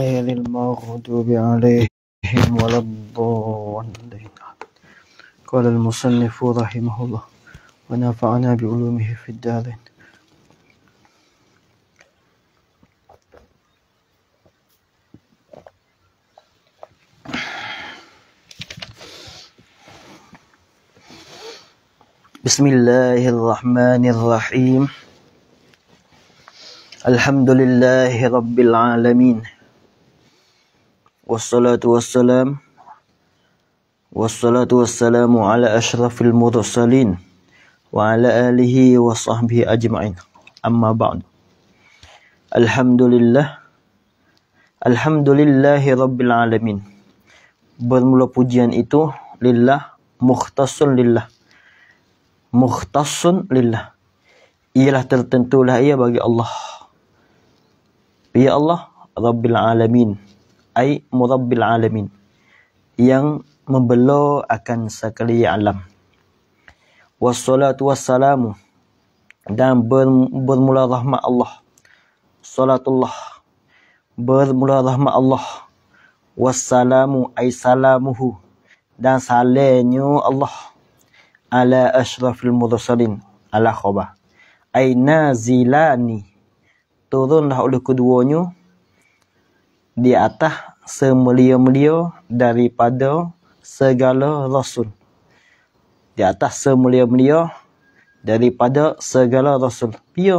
غير المغضوب عليهم ولا الضالين قال المصنف رحمه الله ونفعنا بعلومه في الدارين بسم الله الرحمن الرحيم الحمد لله رب العالمين والصلاة والسلام والصلاة والسلام على أشرف المرسلين وعلى آله وصحبه أجمعين أما بعد الحمد لله الحمد لله Rabbil Alamin Bermula pujian itu Lillah Mukhtasun Lillah Mukhtasun Lillah Ialah tertentulah ia bagi Allah Ya Allah Rabbil Alamin ai murabbil alamin yang membela akan sekali alam wassalatu wassalamu dan bermula rahmat Allah salatullah bermula rahmat Allah wassalamu ai salamuhu dan salamnya Allah ala asyrafil mursalin ala khabar ai nazilani turunlah oleh keduanya di atas semulia-mulia daripada segala rasul. Di atas semulia-mulia daripada segala rasul. Dia ya,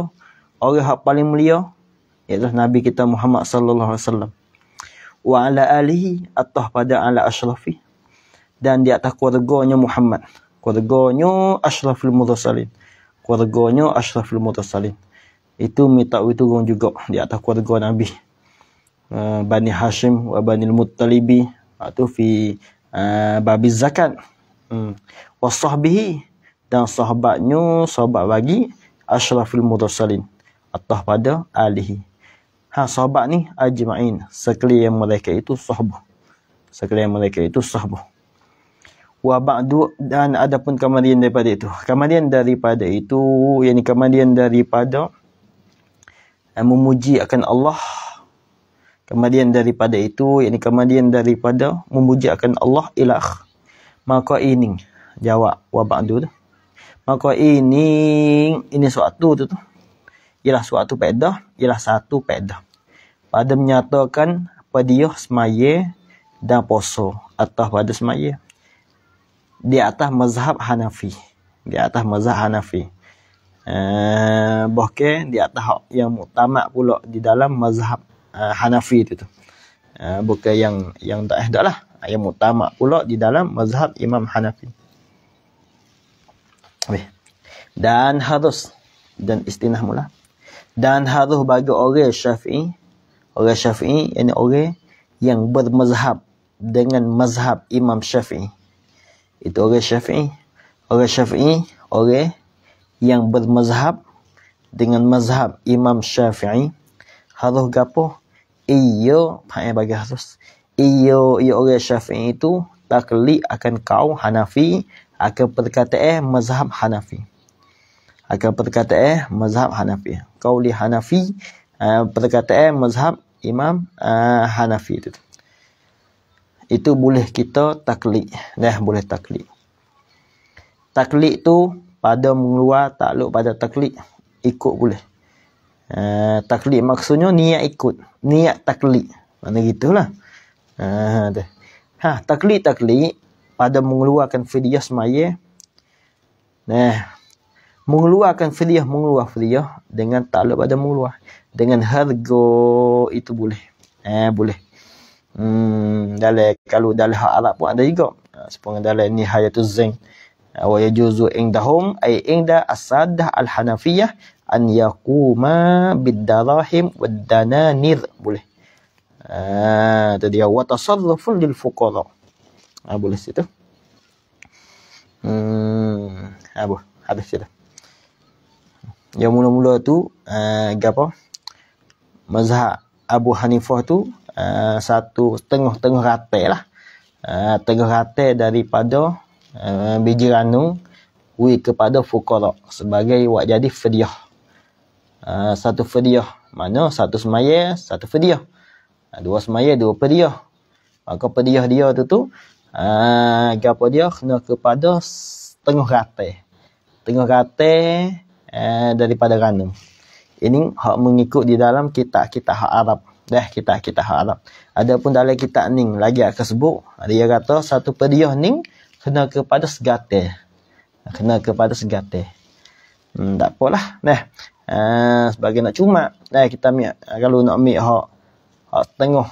orang yang paling mulia iaitu Nabi kita Muhammad sallallahu alaihi wasallam. Wa ala alihi atah pada ala asyrafi dan di atas keluarganya Muhammad. Keluarganya Ashraful Mursalin. Keluarganya Ashraful Mursalin. Itu minta itu juga di atas keluarga Nabi. Ah, Bani Hashim wa Bani Muttalibi atau ah, fi ah, babi zakat. Hmm. Wa sahbihi dan sahabatnya sahabat bagi Ashrafil Mudassalin atau pada alihi. Ha sahabat ni ajma'in sekalian mereka itu sahabat. Sekalian mereka itu sahabat. Wa ba'du dan ada pun kemudian daripada itu. Kemudian daripada itu, yang ini kemudian daripada eh, memuji akan Allah kemudian daripada itu yakni kemudian daripada memujakan Allah ilah maka ini jawab wa ba'du tu maka ini ini suatu tu tu ialah suatu faedah ialah satu faedah pada menyatakan pada semaya dan poso atau pada semaya di atas mazhab Hanafi di atas mazhab Hanafi eh uh, bahkan di atas yang utama pula di dalam mazhab uh, Hanafi itu, tu. Uh, bukan yang yang tak ada lah. Ah, yang utama pula di dalam mazhab Imam Hanafi. Okay. Dan harus dan istinah mula. Dan harus bagi orang syafi'i. Orang syafi'i ini orang yang bermazhab dengan mazhab Imam Syafi'i. Itu orang syafi'i. Orang syafi'i orang yang bermazhab dengan mazhab Imam Syafi'i harus gapo Iyo tak payah bagi harus. Iyo, iyo oleh syafi'i itu taklid akan kau Hanafi akan perkata eh mazhab Hanafi akan perkata eh mazhab Hanafi kau li Hanafi uh, eh, perkata eh mazhab Imam uh, Hanafi itu itu boleh kita taklid dah boleh taklid taklid tu pada mengeluar takluk pada taklid ikut boleh Uh, eh, taklik maksudnya niat ikut. Niat taklik. Mana gitulah. Eh, ha, ha taklik-taklik pada mengeluarkan fidyah semaya. Nah, mengeluarkan fidyah, mengeluarkan fidyah dengan takluk pada mengeluarkan Dengan harga itu boleh. Eh, boleh. Hmm, dalam kalau dalam hak Arab pun ada juga. Eh, Sepuluh dalam ni hayatul zain. Wa yajuzu indahum ay inda asadah al-hanafiyah an yakuma biddarahim waddananir boleh ah tadi ya wa tasarruful lil fuqara ah boleh situ hmm apa ah, habis situ Ya mula-mula tu ah uh, apa mazhab Abu Hanifah tu uh, satu tengah-tengah ratai lah uh, tengah ratai daripada uh, biji ranung wui kepada fuqara sebagai wak jadi fidyah Ah, satu fadiah. Mana satu semaya, satu fadiah. Uh, dua semaya, dua fadiah. Maka fadiah dia tu tu, uh, apa dia? Kena kepada setengah rata. Setengah rata uh, daripada ranum. Ini hak mengikut di dalam kitab-kitab hak Arab. Dah kitab-kitab hak Arab. Adapun dalam kitab ni, lagi akan sebut. Dia kata satu fadiah ni kena kepada segate. Kena kepada segate. Hmm, tak apalah. Nah, Ah, sebagai nak cuma dah eh, kita ambil ah, kalau nak ambil hak hak tengah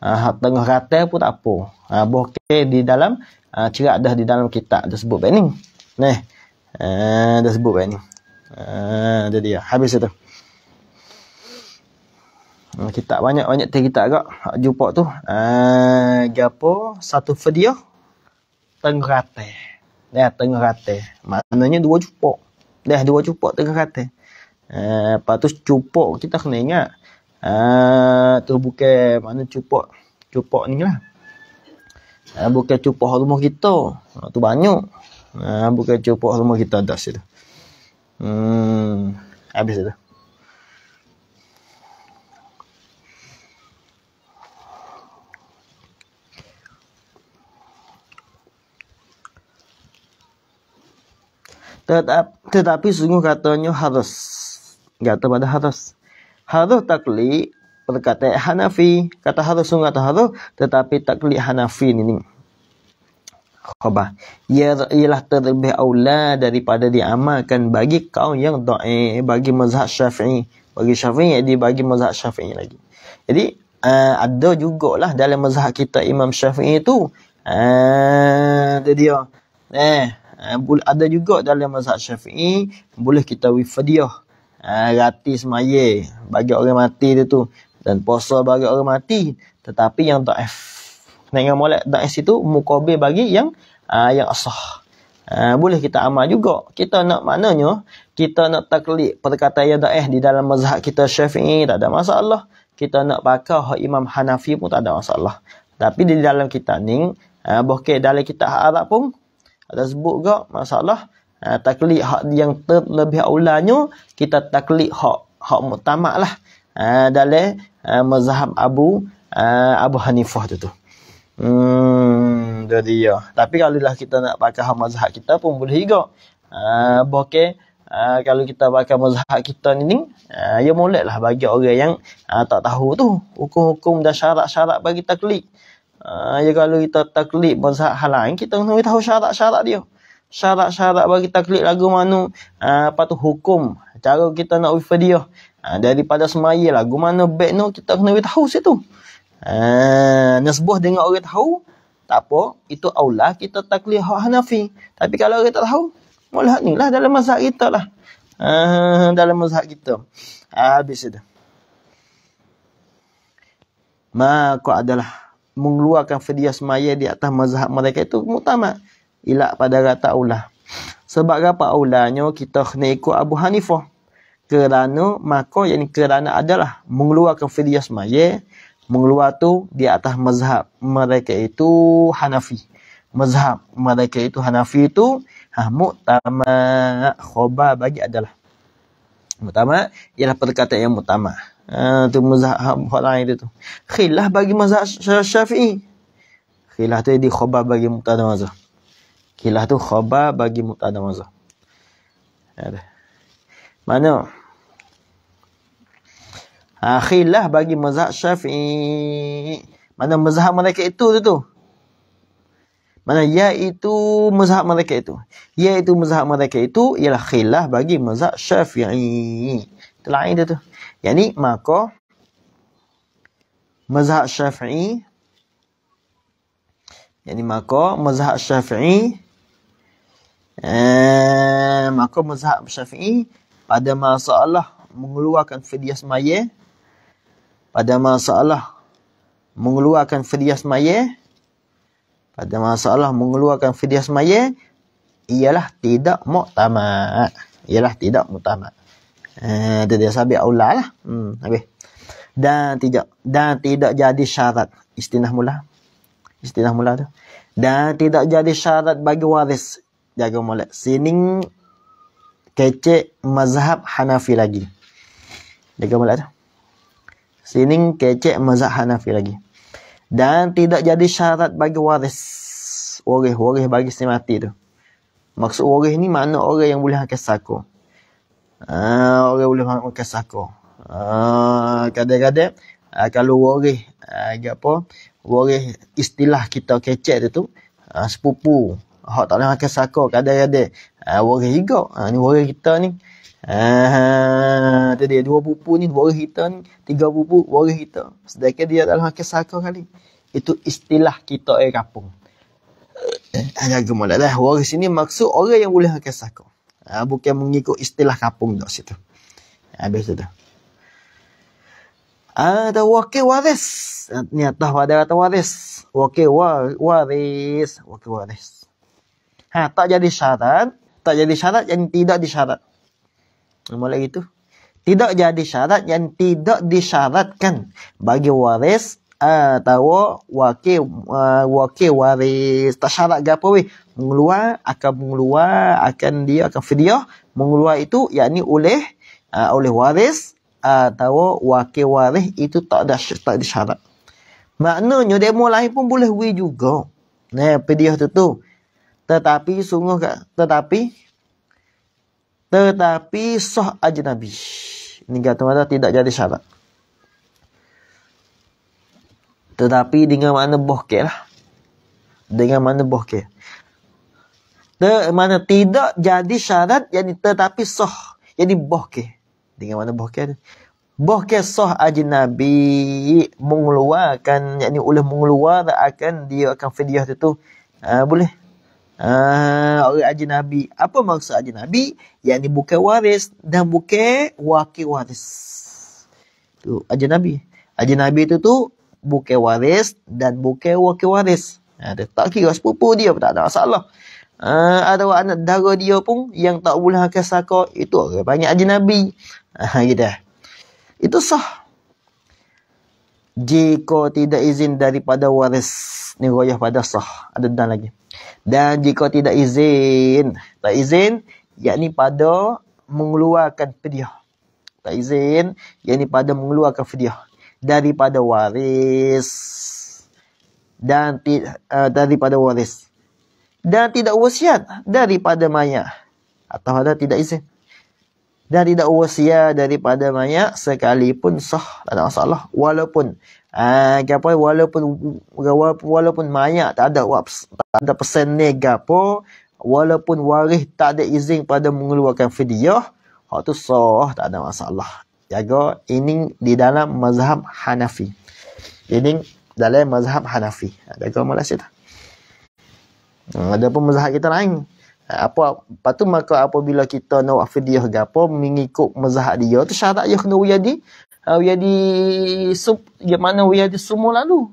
ha, hak tengah rata pun tak apa ha, boh okay di dalam ha, cerak dah di dalam kitab dah sebut baik ni nah ha, dah sebut baik ni ha, dia dia habis itu kita banyak-banyak teh kita agak hak jumpa tu ha, gapo satu video tengah rata dah tengah rata maknanya dua jumpa dah dua jumpa tengah rata Eh, lepas tu cupok kita kena ingat eh, tu bukan mana cupok cupok ni lah uh, bukan cupok rumah kita ah, tu banyak uh, bukan cupok rumah kita ada situ hmm, habis itu tetapi sungguh katanya harus jatuh pada harus. Harus takli berkata Hanafi. Kata harus sungguh atau harus. Tetapi takli Hanafi ini. Khabar. Ialah terlebih awla daripada diamalkan bagi kaum yang doa, Bagi mazhab syafi'i. Bagi syafi'i. Jadi bagi mazhab syafi'i lagi. Jadi uh, ada jugalah dalam mazhab kita Imam Syafi'i itu. Uh, eh, dia dia. Eh, uh, ada juga dalam mazhab syafi'i. Boleh kita wifadiyah. Ah, rati semaya bagi orang mati dia tu dan puasa bagi orang mati tetapi yang daif dengan molek daif situ mukabil bagi yang uh, yang sah uh, boleh kita amal juga kita nak maknanya kita nak taklid perkataan yang daif di dalam mazhab kita syafi'i tak ada masalah kita nak pakai hak imam hanafi pun tak ada masalah tapi di dalam kita ni uh, bukan dalam kitab arab pun ada sebut juga masalah Ah, taklid hak yang terlebih aulanya kita taklid hak hak mutamak lah uh, ah, dalam uh, mazhab Abu uh, Abu Hanifah tu tu. Hmm jadi ya. Tapi kalau lah kita nak pakai mazhab kita pun boleh juga. Uh, Bokeh Uh, kalau kita pakai mazhab kita ni, uh, ya boleh lah bagi orang yang uh, tak tahu tu hukum-hukum dan syarat-syarat bagi taklid. Uh, ya kalau kita taklid mazhab halang, kita kena tahu syarat-syarat dia. Uh, syarat-syarat bagi kita klik lagu mana ha, apa ah, tu hukum cara kita nak refer dia ha, daripada semaya lagu mana baik no kita kena tahu situ ha, ah, nasbuh dengan orang tahu tak apa itu Allah kita taklid hak Hanafi tapi kalau orang tak tahu mulah ni lah dalam mazhab kita lah ha, dalam mazhab kita ha, habis itu maka adalah mengeluarkan fidyah semaya di atas mazhab mereka itu mutamak ilak pada rata ulah. Sebab apa ulahnya kita kena ikut Abu Hanifah. Kerana maka yang kerana adalah mengeluarkan fidyah maye mengeluar tu di atas mazhab mereka itu Hanafi. Mazhab mereka itu Hanafi itu ha, muktamad khobar bagi adalah. Muktamad ialah perkataan yang muktamad. Ha, mazhab orang itu tu. Khilah bagi mazhab syafi'i. Khilah tu di khobar bagi muktamad mazhab. Kilah tu khabar bagi mubtada mazah. Ada. Mana? Ha, khilah bagi mazah syafi'i. Mana mazah mereka itu tu tu? Mana iaitu mazah mereka itu? Iaitu mazah mereka itu ialah khilah bagi mazah syafi'i. Itu lain tu tu. Yang ni maka mazah syafi'i. Yang ni maka mazah syafi'i. Eh, maka mazhab syafi'i pada masalah mengeluarkan fidyah semaya. Pada masalah mengeluarkan fidyah semaya. Pada masalah mengeluarkan fidyah semaya. Ialah tidak muqtamak. Ialah tidak muqtamak. Eh, dia dia sabit Allah lah. Hmm, habis. Dan tidak dan tidak jadi syarat. Istinah mula. Istinah mula tu. Dan tidak jadi syarat bagi waris jaga molek. Sini kecek mazhab Hanafi lagi. Jaga molek tu. Sini kecek mazhab Hanafi lagi. Dan tidak jadi syarat bagi waris. Waris, waris bagi si mati tu. Maksud waris ni mana orang yang boleh hakis aku? Uh, ah, orang boleh hakis aku. sako. Ah, kadang-kadang, uh, kalau waris, uh, apa, waris istilah kita kecek tu, uh, sepupu, hak tak boleh makan sako kadai ada ha ah, orang higak ha ah, ni orang kita ni ha ah, tadi dua pupu ni orang kita ni tiga pupu orang kita sedangkan dia dalam boleh makan sako kali itu istilah kita air kampung eh jaga molek lah sini maksud orang yang boleh makan sako ha, bukan mengikut istilah kampung dok situ habis tu ada wakil waris. Ni atas wadah atau waris. Wakil waris. Wakil waris. Ha, tak jadi syarat, tak jadi syarat yang tidak disyarat. Mulai itu. Tidak jadi syarat yang tidak disyaratkan bagi waris atau wakil uh, wakil waris tak syarat gapo weh mengeluar akan mengeluar akan dia akan video mengeluar itu yakni oleh uh, oleh waris atau wakil waris itu tak ada tak disyarat maknanya demo lain pun boleh we juga nah video tu tu tetapi sungguh kak, tetapi tetapi soh nabi Ini kata mata tidak jadi syarat. Tetapi dengan mana bohke lah. Dengan mana bohke. Ter, mana tidak jadi syarat yang tetapi soh. Jadi bohke. Dengan mana bohke. Bohke soh aji nabi mengeluarkan. Yang ini boleh mengeluarkan dia akan video itu. Uh, ha, Boleh. Uh, orang nabi Apa maksud nabi? Yang ni bukan waris dan bukan wakil waris. Tu nabi. ajnabi. nabi tu tu bukan waris dan bukan wakil waris. Ada ah, uh, tak kira sepupu dia pun tak ada masalah. Uh, ada anak dara dia pun yang tak boleh akan saka itu orang panggil ajnabi. Ah uh, gitu. Itu sah. Jika tidak izin daripada waris ni royah pada sah. Ada dan lagi. Dan jika tidak izin, tak izin, yakni pada mengeluarkan fidyah. Tak izin, yakni pada mengeluarkan fidyah daripada waris dan ti, uh, daripada waris dan tidak wasiat daripada mayat atau ada tidak izin dan tidak wasiat daripada mayat sekalipun sah tak ada masalah walaupun Ah, apa walaupun walaupun walaupun mayat tak ada waps, tak ada pesan nega apa, walaupun waris tak ada izin pada mengeluarkan fidyah, hak tu sah tak ada masalah. Jaga ini di dalam mazhab Hanafi. Ini dalam mazhab Hanafi. Ada kau Malaysia tak? Hmm, ada pun mazhab kita lain. Apa lepas tu maka apabila kita nak fidyah gapo mengikut mazhab dia tu syarat dia kena wajib uh, ah, we di sub yang mana we di semua lalu.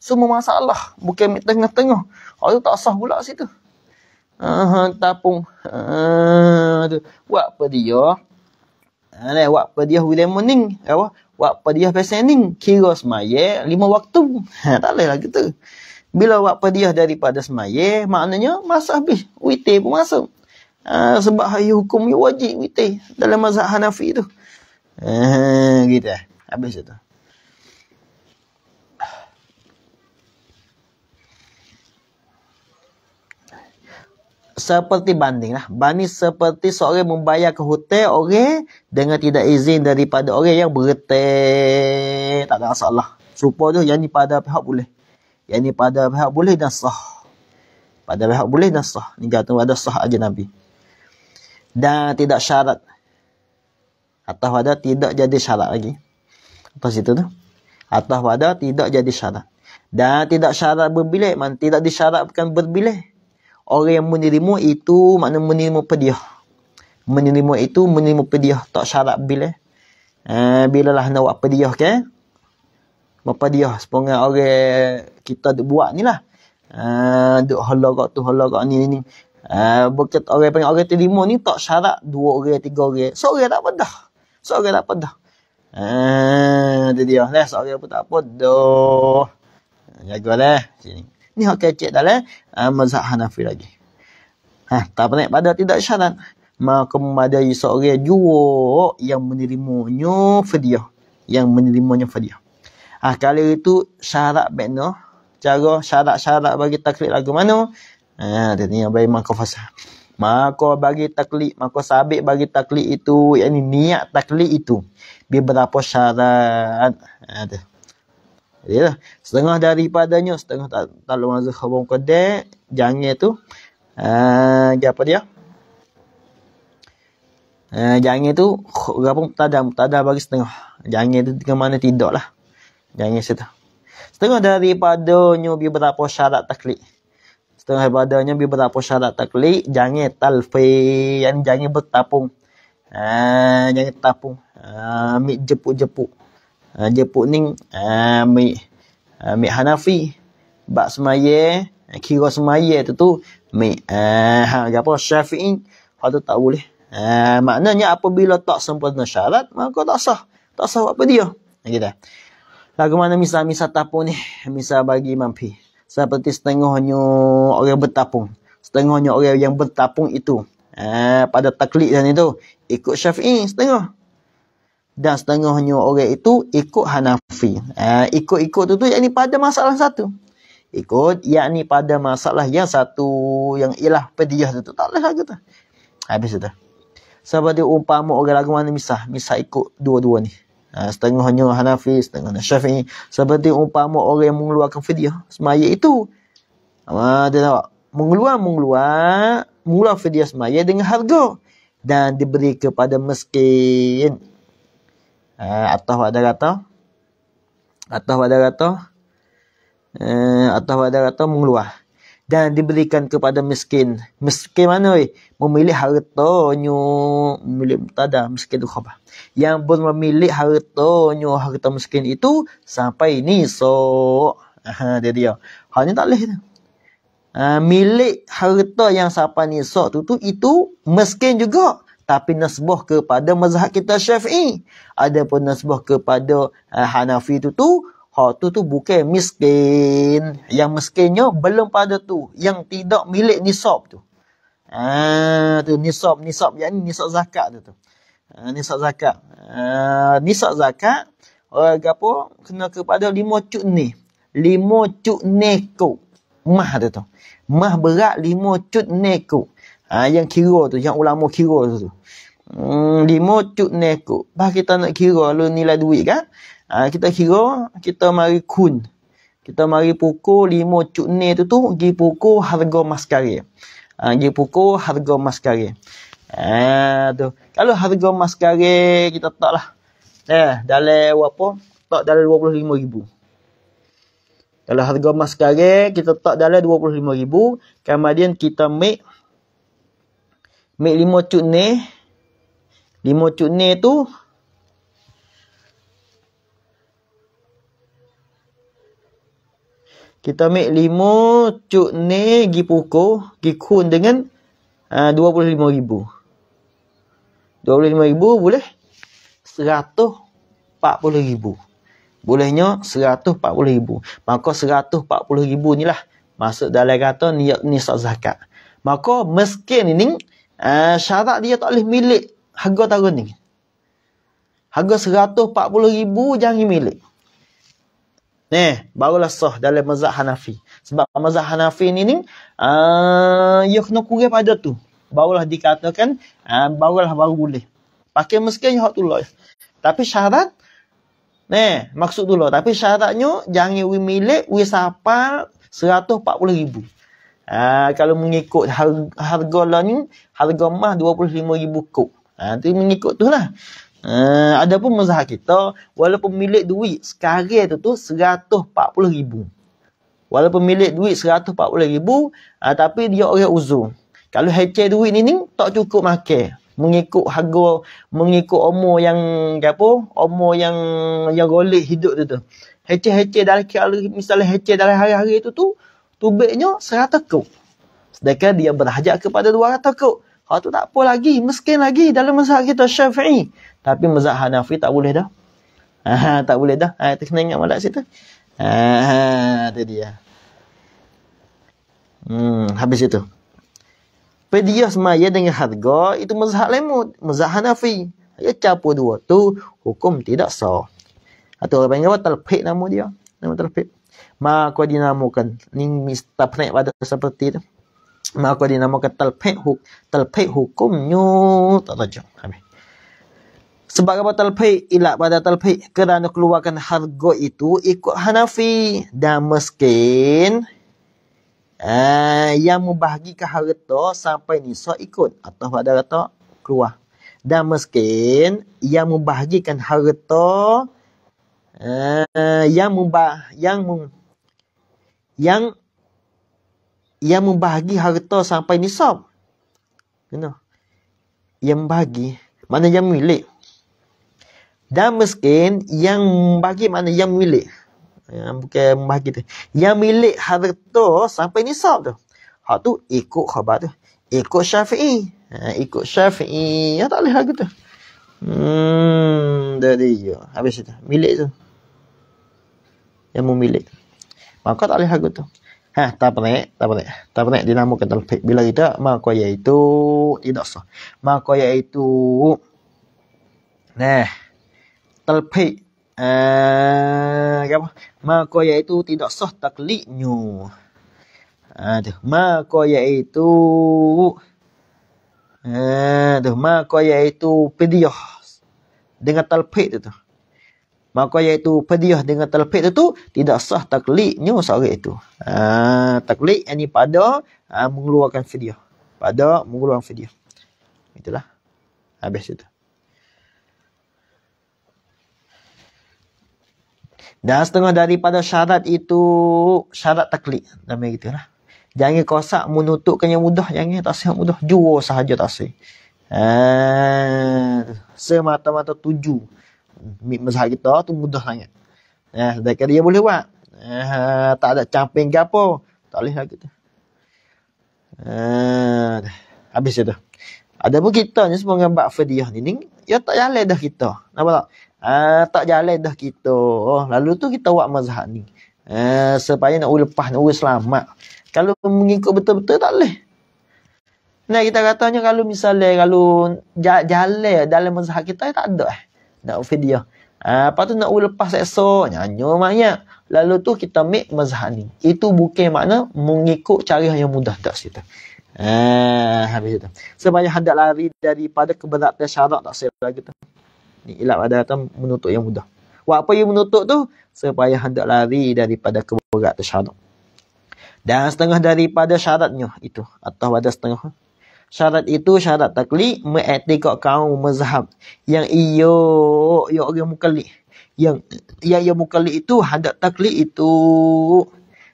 Semua masalah bukan tengah-tengah. Oh ah, itu tak sah pula situ. Ah uh, tapung. Uh, buat apa dia? Ana uh, buat apa dia William Morning? Apa? Buat apa dia pesening? Kira semaya lima waktu. Ha, tak boleh lah gitu. Bila buat apa dia daripada semaya, maknanya masa habis. Witi pun masuk. Uh, sebab hari hukumnya wajib witi dalam mazhab Hanafi tu. Eh, gitu ya. Habis itu. Lah seperti banding lah. Banding seperti seorang membayar ke hotel orang dengan tidak izin daripada orang yang bertek. Tak ada masalah. Supaya tu yang ni pada pihak boleh. Yang ni pada pihak boleh dan sah. Pada pihak boleh dan sah. Ni jatuh pada sah aja Nabi. Dan tidak syarat. Atas wada tidak jadi syarat lagi. Apa situ tu? Atas wada tidak jadi syarat. Dan tidak syarat berbilik. Maksudnya tidak disyaratkan berbilik. Orang yang menerima itu makna menerima pediah. Menerima itu menerima pediah. Tak syarat bilik. Uh, bila lah nak buat pediah ke? Bapa dia. Sepengar orang kita buat ni lah. Uh, duk halagak tu halagak ni ni. Uh, eh, Bukit orang panggil orang terima ni tak syarat dua orang tiga orang. So tak pedah. Seorang tak apa dah. Ha, dia dia lah. Seorang pun tak apa dah. Jaga lah. Sini. Ni hak kecil dah lah. Uh, mazhab Hanafi lagi. Ha, tak pernah pada tidak syarat. Maka memadai seorang jua yang menerimanya fadiah. Yang menerimanya fadiah. Ha, kali itu syarat bekna. Cara syarat-syarat bagi taklit lagu mana. Ha, dia ni yang baik makan fasa. Maka bagi taklik, maka sabit bagi taklik itu, yakni niat taklik itu. Beberapa syarat. Ada. Ya, setengah daripadanya setengah tak tak lama zuhur kedek jangan tu uh, apa dia uh, eh, jangan tu gabung tada tada bagi setengah jangan tu ke mana lah? jangan situ setengah daripadanya beberapa syarat taklik Setengah ibadahnya bila berapa syarat taklik, jangan talfian, jangan bertapung. Ha, jangan bertapung. Ah, ambil ha, jepuk-jepuk. Ha, jepuk ni ambil ha, ambil ha, Hanafi. Bak semaya, kira semaya tu tu ambil ha, apa Syafi'i, ha, tu tak boleh. Ha, maknanya apabila tak sempurna syarat, maka tak sah. Tak sah apa dia. Kita. Lagu mana misal-misal tapung ni, misal bagi mampir seperti setengahnya orang bertapung setengahnya orang yang bertapung itu eh, pada taklid dan itu ikut syafi'i setengah dan setengahnya orang itu ikut Hanafi. Ha, ikut-ikut eh, tu tu yakni pada masalah satu. Ikut yakni pada masalah yang satu yang ilah pediah tu. Tak boleh lagi tu. Habis tu. Sebab dia umpama orang lagu mana misah. Misah ikut dua-dua ni. Ah, setengahnya Hanafi, setengahnya Syafi'i. Seperti umpama orang yang mengeluarkan fidyah semaya itu. Ha, dia tahu. Mengeluar, mengeluar. Mengeluar fidyah semaya dengan harga. Dan diberi kepada miskin. Ha, ah, atau ada kata. Atau ada kata. Eh, atau ada kata mengeluar dan diberikan kepada miskin. Miskin mana weh? Memilih harta nyu memilih tada miskin tu khabar. Yang pun memilih harta nyu harta miskin itu sampai ni so ha dia dia. Hanya tak leh tu. Uh, milik harta yang sampai ni so tu tu itu miskin juga tapi nasbah kepada mazhab kita Syafi'i adapun nasbah kepada uh, Hanafi tu tu Ha tu tu bukan miskin. Yang miskinnya belum pada tu. Yang tidak milik nisab tu. Ha tu nisab nisab yakni nisab zakat tu tu. Ha nisab zakat. Ha nisab zakat uh, gapo, kena kepada lima cuk ni. Lima cuk neko. Mah tu tu. Mah berat lima cuk neko. Ha yang kira tu yang ulama kira tu tu. Hmm, lima cuk neko. Bah kita nak kira lu nilai duit kan? Ha, kita kira kita mari kun. Kita mari pukul lima cutni tu tu pergi pukul harga maskari. Ha, pergi pukul harga maskari. Ha, tu. Kalau harga maskari kita tak lah. Eh, dalam apa? Tak dalam dua puluh lima ribu. Kalau harga maskari kita tak dalam dua puluh lima ribu. Kemudian kita make. Make lima cutni. Lima cutni tu. Kita ambil lima cuk ni pergi pukul. Pergi kun dengan ah, dua puluh lima ribu. Dua puluh lima ribu boleh? Seratus empat puluh ribu. Bolehnya seratus empat puluh ribu. Maka seratus empat puluh ribu ni lah. Masuk dalam kata niat ni sok zakat. Maka meskin ini ah, syarat dia tak boleh milik harga tahun ni. Harga seratus empat puluh ribu jangan milik. Ni, eh, barulah sah dalam mazhab Hanafi. Sebab mazhab Hanafi ni ni, uh, ah, ia ya kena kurih pada tu. Barulah dikatakan, uh, barulah baru boleh. Pakai meskin, ya tu lah. Tapi syarat, ni, eh, maksud tu lah. Tapi syaratnya, jangan we milik, we sapal 140 ribu. Uh, kalau mengikut harga, harga lah ni, harga mah 25 ribu kok. Ha, uh, tu mengikut tu lah. Uh, ada pun mazhab kita, walaupun milik duit sekarang tu tu RM140,000. Walaupun milik duit RM140,000, uh, eh, tapi dia orang uzur. Kalau hece duit ni, ni tak cukup makan. Mengikut harga, mengikut umur yang, apa, umur yang, yang golek hidup tu tu. hece hecah dalam hari, misalnya hecah dalam hari-hari tu tu, tubiknya RM100,000. Sedangkan dia berhajat kepada RM200,000. Kalau ha, tu tak apa lagi, miskin lagi dalam mazhab kita syafi'i. Tapi mazhab Hanafi tak boleh dah. Ha, tak boleh dah. Ha, kita kena ingat malak situ. Ha, tu dia. Hmm, habis itu. Pediah semaya dengan harga itu mazhab lemut. Mazhab Hanafi. Ia capur dua tu hukum tidak sah. Atau orang panggil apa? Talpik nama dia. Nama talpik. Maka dinamakan. Ni mista penek pada seperti itu, Maka dinamakan talpik, hu talpik hukumnya. Tak tajam. Habis. Sebab apa talpik? Ilak pada talpik kerana keluarkan harga itu ikut Hanafi. Dan meskin uh, ha, yang membahagikan harta sampai ni so ikut. Atau pada rata keluar. Dan meskin yang membahagikan harta uh, yang membah yang mem yang yang membahagi harta sampai nisab. Kena. Yang bagi mana yang milik dan miskin yang bagi mana yang milik yang bukan bagi tu yang milik harta sampai nisab tu hak tu ikut khabar tu ikut syafi'i ha, ikut syafi'i ya tak leh gitu hmm dari yo habis itu milik tu yang memilik maka tak leh hak tu Ha, tak pernah, tak pernah, tak pernah dinamakan talpik. Bila kita, maka iaitu, tidak sah. Maka iaitu, nah, talpik eh ah, maka iaitu tidak sah taklidnya aduh ah, maka iaitu aduh ah, maka iaitu pidiyah dengan talpik tu tu maka iaitu pidiyah dengan talpik tu tu tidak sah taklidnya seorang itu ah taklid ini pada mengeluarkan video pada mengeluarkan video itulah habis itu Dan setengah daripada syarat itu, syarat taklik. Nama gitulah. lah. Jangan kosak menutupkannya mudah. Jangan tak sihat mudah. Jua sahaja tak sihat. Ah, semata-mata tuju. Mazhab kita tu mudah sangat. Eh, ah, dekat dia boleh buat. Eh, tak ada camping ke apa. Tak boleh lah kita. Eh, habis itu. Ada pun kita ni semua dengan bak ni. Ya tak jalan dah kita. Nampak tak? Ah tak jalan dah kita. Oh, lalu tu kita buat mazhab ni. Ah supaya nak ulepah nak ulah selamat. Kalau mengikut betul-betul tak boleh. Nah kita katanya kalau misalnya kalau jalan dalam mazhab kita tak ada eh. Nak video. Ah apa tu nak ulepah seksa nyanyo maknya. Lalu tu kita make mazhab ni. Itu bukan makna mengikut cara yang mudah tak cerita. Ah habis itu. Sebab hendak lari daripada kebenaran syarak tak saya lagi tu. Ni ilap ada kan menutup yang mudah. Buat apa yang menutup tu? Supaya hendak lari daripada keberat tersyarat. Dan setengah daripada syaratnya itu. Atau ada setengah. Syarat itu syarat taklik. Mengetikok kaum mazhab. Yang iyo iyo orang mukalik. Yang yang iyo mukalik itu hendak taklik itu.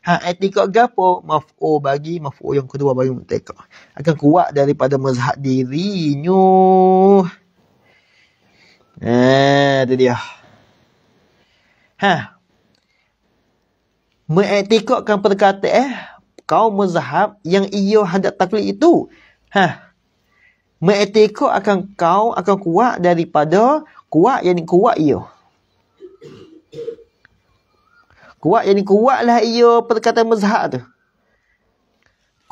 Ha, etikok gapo? mafo bagi mafo yang kedua bagi mereka Akan kuat daripada mazhab dirinya. Eh, tu dia. Ha. Mengetikokkan perkataan eh, kaum mazhab yang ia hendak taklid itu. Ha. Mengetikok akan kau akan kuat daripada kuat yang kuat ia. Kuat yang kuatlah ia perkataan mazhab tu.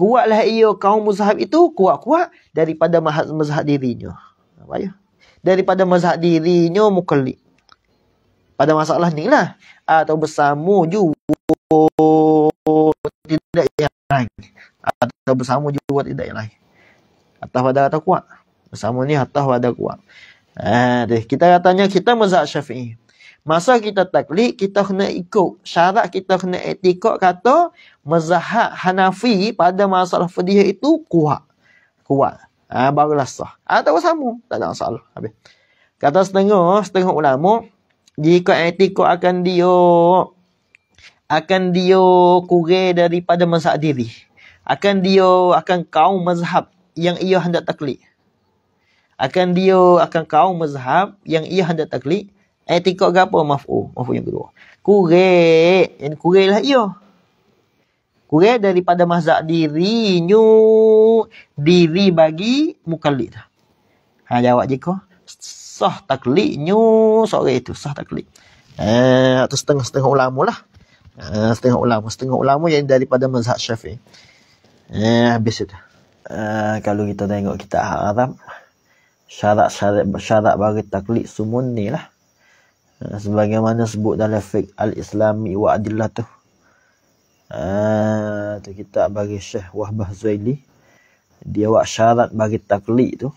Kuatlah ia kaum mazhab itu kuat-kuat daripada mazhab dirinya. Apa ya? daripada mazhab dirinya mukallid. Pada masalah ni lah. Atau bersama jua tidak yang lain. Atau bersama jua tidak yang lain. Atau pada atau kuat. Bersama ni atau pada kuat. Eh, kita katanya kita mazhab syafi'i. Masa kita taklid, kita kena ikut. Syarat kita kena etikot kata mazhab Hanafi pada masalah fadiyah itu kuat. Kuat. Ha, barulah sah. Ha, tak sama. Tak ada masalah. Habis. Kata setengah, setengah ulama, jika etiko akan dia, akan dia kurir daripada mazhab diri. Akan dia, akan kau mazhab yang ia hendak taklik. Akan dia, akan kau mazhab yang ia hendak taklik. Etiko ke apa? oh maaf yang kedua. Kurir. Yang kurir lah ia kurai daripada mazhab nyu diri bagi mukallid ha jawab je ko sah nyu sore itu sah taklid eh atau setengah setengah ulama lah eh, setengah ulama setengah ulama yang daripada mazhab syafi'i eh habis itu eh, kalau kita tengok kita haram syarat-syarat syarat bagi taklid sumun ni lah eh, sebagaimana sebut dalam fiqh al-islami wa adillah tu Ah, tu kita bagi Syekh Wahbah Zuaili dia buat syarat bagi taklid tu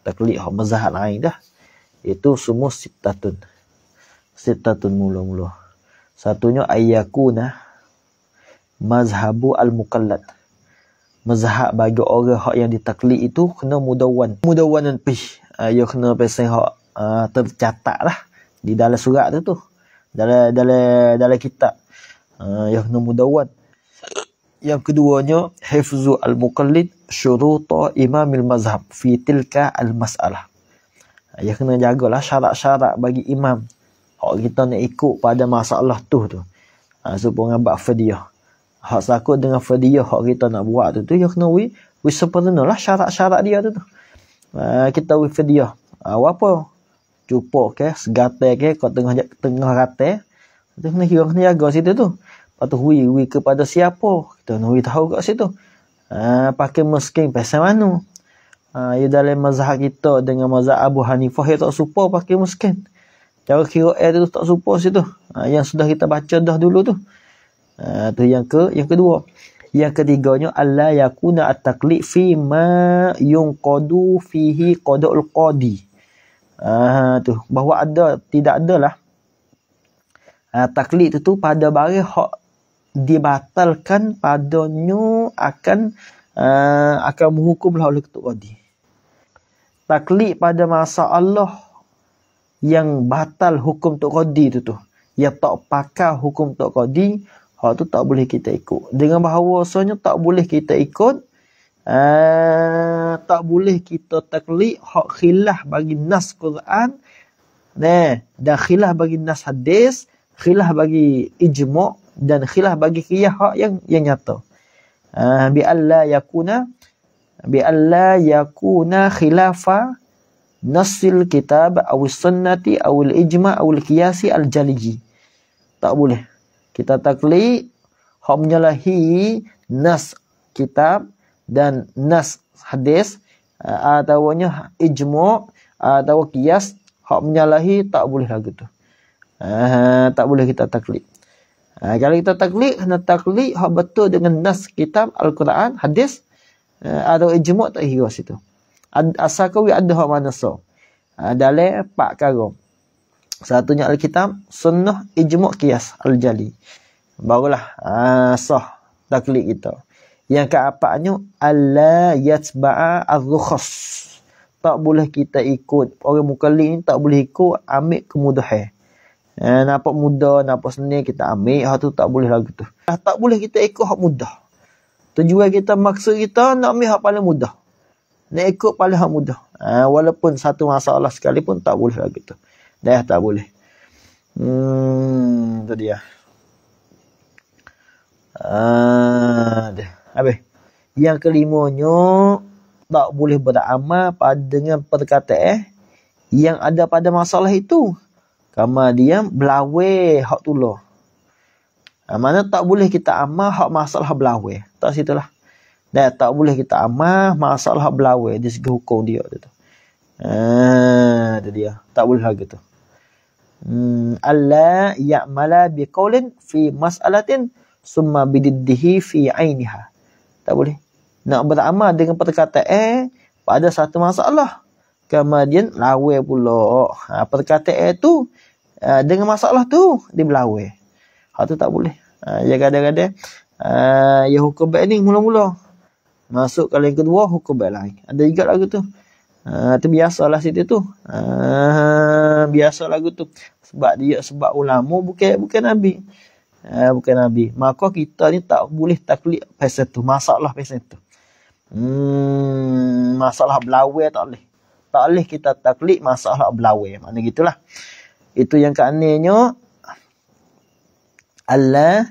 taklid hak mazhab lain dah itu semua sitatun sitatun mula-mula satunya ayyakuna mazhabu al-muqallad mazhab bagi orang hak yang ditaklid itu kena mudawan mudawan dan pih ayo ah, ya kena pesan hak ah, tercatat lah di dalam surat tu tu dalam dalam dalam kitab Ah, yang nombor dawat. Yang keduanya, hifzu al-muqallid syuruta al mazhab fi tilka al-mas'alah. Ya kena jagalah syarat-syarat bagi imam. Hak kita nak ikut pada masalah tu tu. Ha, supaya dengan buat fadiyah. Hak sakut dengan fadiyah hak kita nak buat tu tu. Ya kena we, we sepenuhnya lah syarat-syarat dia tu tu. Ha, kita we fadiyah. Ha, apa? Cupok ke, segate ke, kau tengah tengah rata. Kita kena kira kena jaga situ tu. tu. Lepas tu hui, hui kepada siapa? Kita nak hui tahu kat situ. Ha, pakai meskin pasal mana? Ha, ia ya dalam mazhab kita dengan mazhab Abu Hanifah yang tak suka pakai meskin. Cara kira air tu tak suka situ. Ha, yang sudah kita baca dah dulu tu. Ha, tu yang ke yang kedua. Yang ketiganya Allah yakuna at-taqlid fi ma yunqadu fihi qada'ul qadi. Ah tu bahawa ada tidak adalah Uh, ha, taklid tu tu pada barang hak dibatalkan padanya akan uh, akan menghukumlah oleh ketua qadi. Taklik pada masa Allah yang batal hukum tok kodi itu tu. Yang tak pakai hukum tok kodi, hak tu tak boleh kita ikut. Dengan bahawa soalnya tak boleh kita ikut uh, tak boleh kita taklik hak khilaf bagi nas Quran. Nah, dah khilaf bagi nas hadis, khilaf bagi ijma' dan khilaf bagi khilaf hak yang yang nyata. Ha, bi alla yakuna bi alla yakuna khilafa nasil kitab aw sunnati aw al ijma aw al qiyas al jaliji. Tak boleh. Kita taklid hak menyalahi nas kitab dan nas hadis ha, atau ijma atau qiyas hak menyalahi tak boleh lagu tu. Uh, ha, tak boleh kita taklid. Ha, kalau kita taklid, kena taklid hak betul dengan nas kitab Al-Quran, hadis. Uh, atau ijmuk tak hira situ. Asakawi kau wi ada hak Ha, ah, dalam empat perkara. Satunya Al-Kitab, sunnah ijmuk kias Al-Jali. Barulah uh, sah taklid kita. Yang keapaknya, Allah yatsbaa al-rukhas. Tak boleh kita ikut. Orang mukalli ni tak boleh ikut ambil kemudahan. Eh, nampak mudah, nampak seni kita ambil hak tu tak boleh lagu tu. Ah, tak boleh kita ikut hak mudah. Tujuan kita maksud kita nak ambil hak paling mudah. Nak ikut paling hak mudah. Ah, eh, walaupun satu masalah sekalipun tak boleh lagu tu. Dah tak boleh. Hmm, tu dia. Ah, dah. Abe. Yang kelimanya tak boleh beramal pada dengan perkataan eh, yang ada pada masalah itu. Kama diam, belawe hak tu lah. Ha, mana tak boleh kita amal hak masalah belawe. Tak situ lah. Dan tak boleh kita amal masalah belawe. Di segi hukum dia. Itu. Ah, ha, itu dia. Tak boleh lah gitu. Hmm, Allah ya'mala biqaulin fi mas'alatin summa bididdihi fi ainiha. Tak boleh. Nak beramal dengan perkataan eh, pada satu masalah kemudian lawe pula. Ha, perkataan itu uh, ha, dengan masalah tu dia berlawe. Hak tu tak boleh. Ha, ya kadang-kadang uh, ya hukum baik ni mula-mula. Masuk kali yang kedua hukum baik lain. Ada juga lagu tu. Ah uh, tu biasalah situ tu. Uh, biasa lagu tu. Sebab dia sebab ulama bukan bukan nabi. Uh, bukan nabi. Maka kita ni tak boleh taklid pasal tu. Masalah pasal tu. Hmm, masalah belawe tak boleh tak boleh kita taklid masalah belawai mana gitulah itu yang keanehnya Allah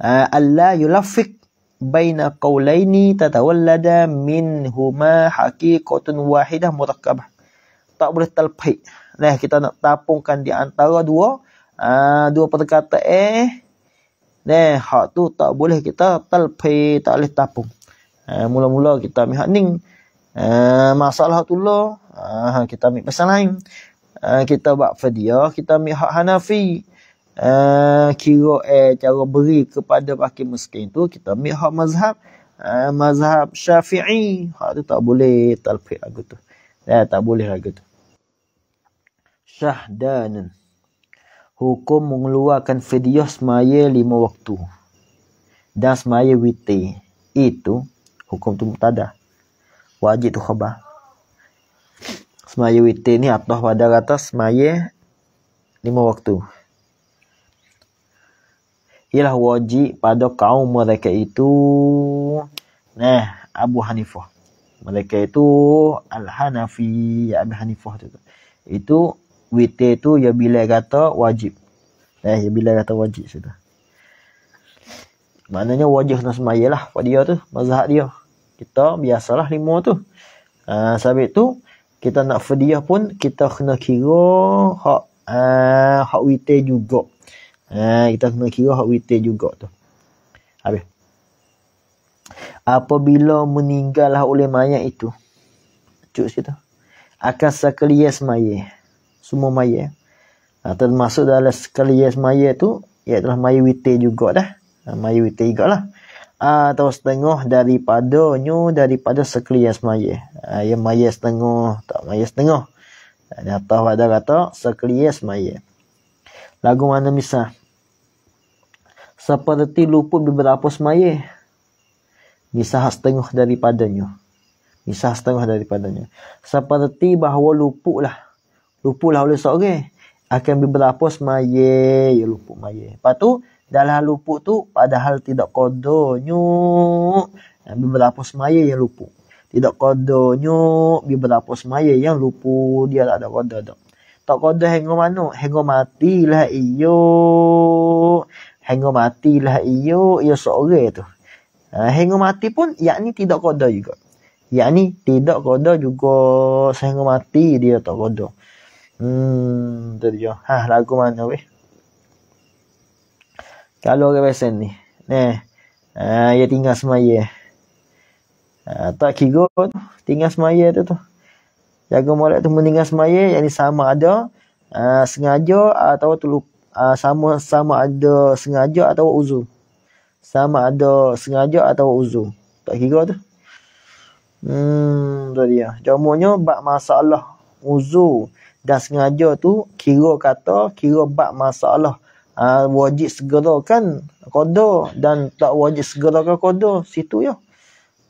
uh, Allah yulafiq baina qawlaini tatawallada min huma haqiqatun wahidah murakkabah tak boleh talfiq nah kita nak tapungkan di antara dua ha, dua perkataan eh Nah, hak tu tak boleh kita talpi, tak boleh tapung. Ha, mula-mula uh, kita mihak ning. Eh, masalah tu Uh, kita ambil pasal lain. Uh, kita buat fadiyah, kita ambil hak Hanafi. Uh, kira eh, cara beri kepada pakai miskin tu, kita ambil hak mazhab. Uh, mazhab syafi'i. Hak tu tak boleh talpik lagu tu. Ya, eh, tak boleh lagu tu. Syahdanan. Hukum mengeluarkan fadiyah semaya lima waktu. Dan semaya witi. Itu hukum tu mutadah wajib tu khabar semaya witir ni atas pada rata semaya lima waktu ialah wajib pada kaum mereka itu nah Abu Hanifah mereka itu Al-Hanafi Abu Hanifah tu itu witir tu ya bila kata wajib eh ya bila kata wajib sudah maknanya wajib nak semaya lah pada dia tu mazhab dia kita biasalah lima tu. Ha, ah, sabit tu, kita nak fediah pun, kita kena kira hak uh, hak wite juga. Ha, kita kena kira hak wite juga tu. Habis. Apabila meninggallah oleh mayat itu, cuk situ, akan sekalian semaya. Semua mayat. Ha, termasuk dalam sekalian semaya tu, ialah mayat wite juga dah. Ha, mayat wite juga lah atau setengah daripada nyu daripada sekalian semaya. Ah yang maya setengah, tak maya setengah. Ah, Dan atas ada kata sekalian semaya. Lagu mana misa Seperti luput beberapa semaya. misa setengah daripadanya. misa setengah daripadanya. Seperti bahawa luput lah. Luput lah oleh seorang. Akan beberapa semaya. Ya luput maya. Lepas tu, dalam lupuk tu padahal tidak kodonyo nabi beberapa semaya yang lupuk tidak kodonyo bi berapa semaya yang lupuk dia tak ada kodo dok tak kodo hengo mano hengo matilah iyo hengo matilah iyo iyo sore tu hengo ha, mati pun yakni tidak kodo juga yakni tidak kodo juga sehingga mati dia tak kodo hmm tu dia ha lagu mana weh kalau orang pesan ni. Ni. Ah, ia tinggal semaya. Ah, tak kira tu. Tinggal semaya tu tu. Jaga molek tu meninggal semaya. Yang ni sama ada. Ah, sengaja atau tu ah, sama sama ada sengaja atau uzu, Sama ada sengaja atau uzu, Tak kira tu. Hmm, tu dia. Jomonya bak masalah uzu dan sengaja tu kira kata kira bak masalah uh, wajib kan qada dan tak wajib segerakan qada situ ya.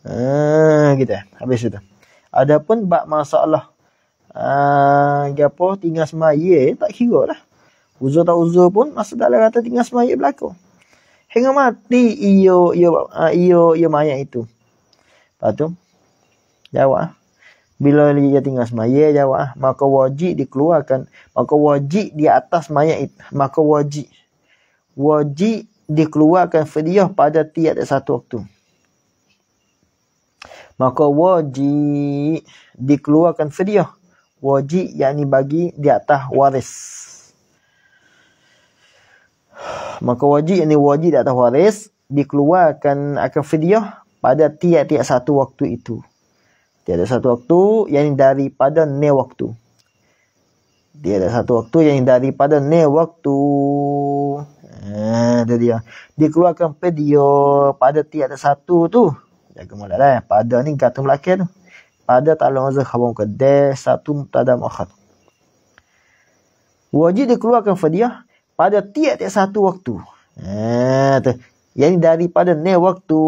Ah kita habis itu. Adapun bak masalah uh, apa tinggal semaya tak kira lah. Uzur tak uzur pun masa dah dalam kata tinggal semaya berlaku. Hingga mati iyo iyo uh, ah, iyo iyo maya itu. Lepas tu jawab lah. bila dia tinggal semaya jawab lah. maka wajib dikeluarkan maka wajib di atas maya itu maka wajib wajib dikeluarkan fidyah pada tiada satu waktu. Maka wajib dikeluarkan fidyah. Wajib yang ini bagi di atas waris. Maka wajib ini wajib di atas waris dikeluarkan akan fidyah pada tiap-tiap satu waktu itu. Tiada satu waktu yang daripada ne waktu dia ada satu waktu yang daripada ne waktu eh, dia dia keluarkan video pada tiada satu tu jaga mula lah eh. pada ni kata melaka tu pada talam azah khabar ke de satu mutada muakhad wajib dikeluarkan fadiah pada tiap-tiap satu waktu. Eh, tu. Yang daripada ne waktu.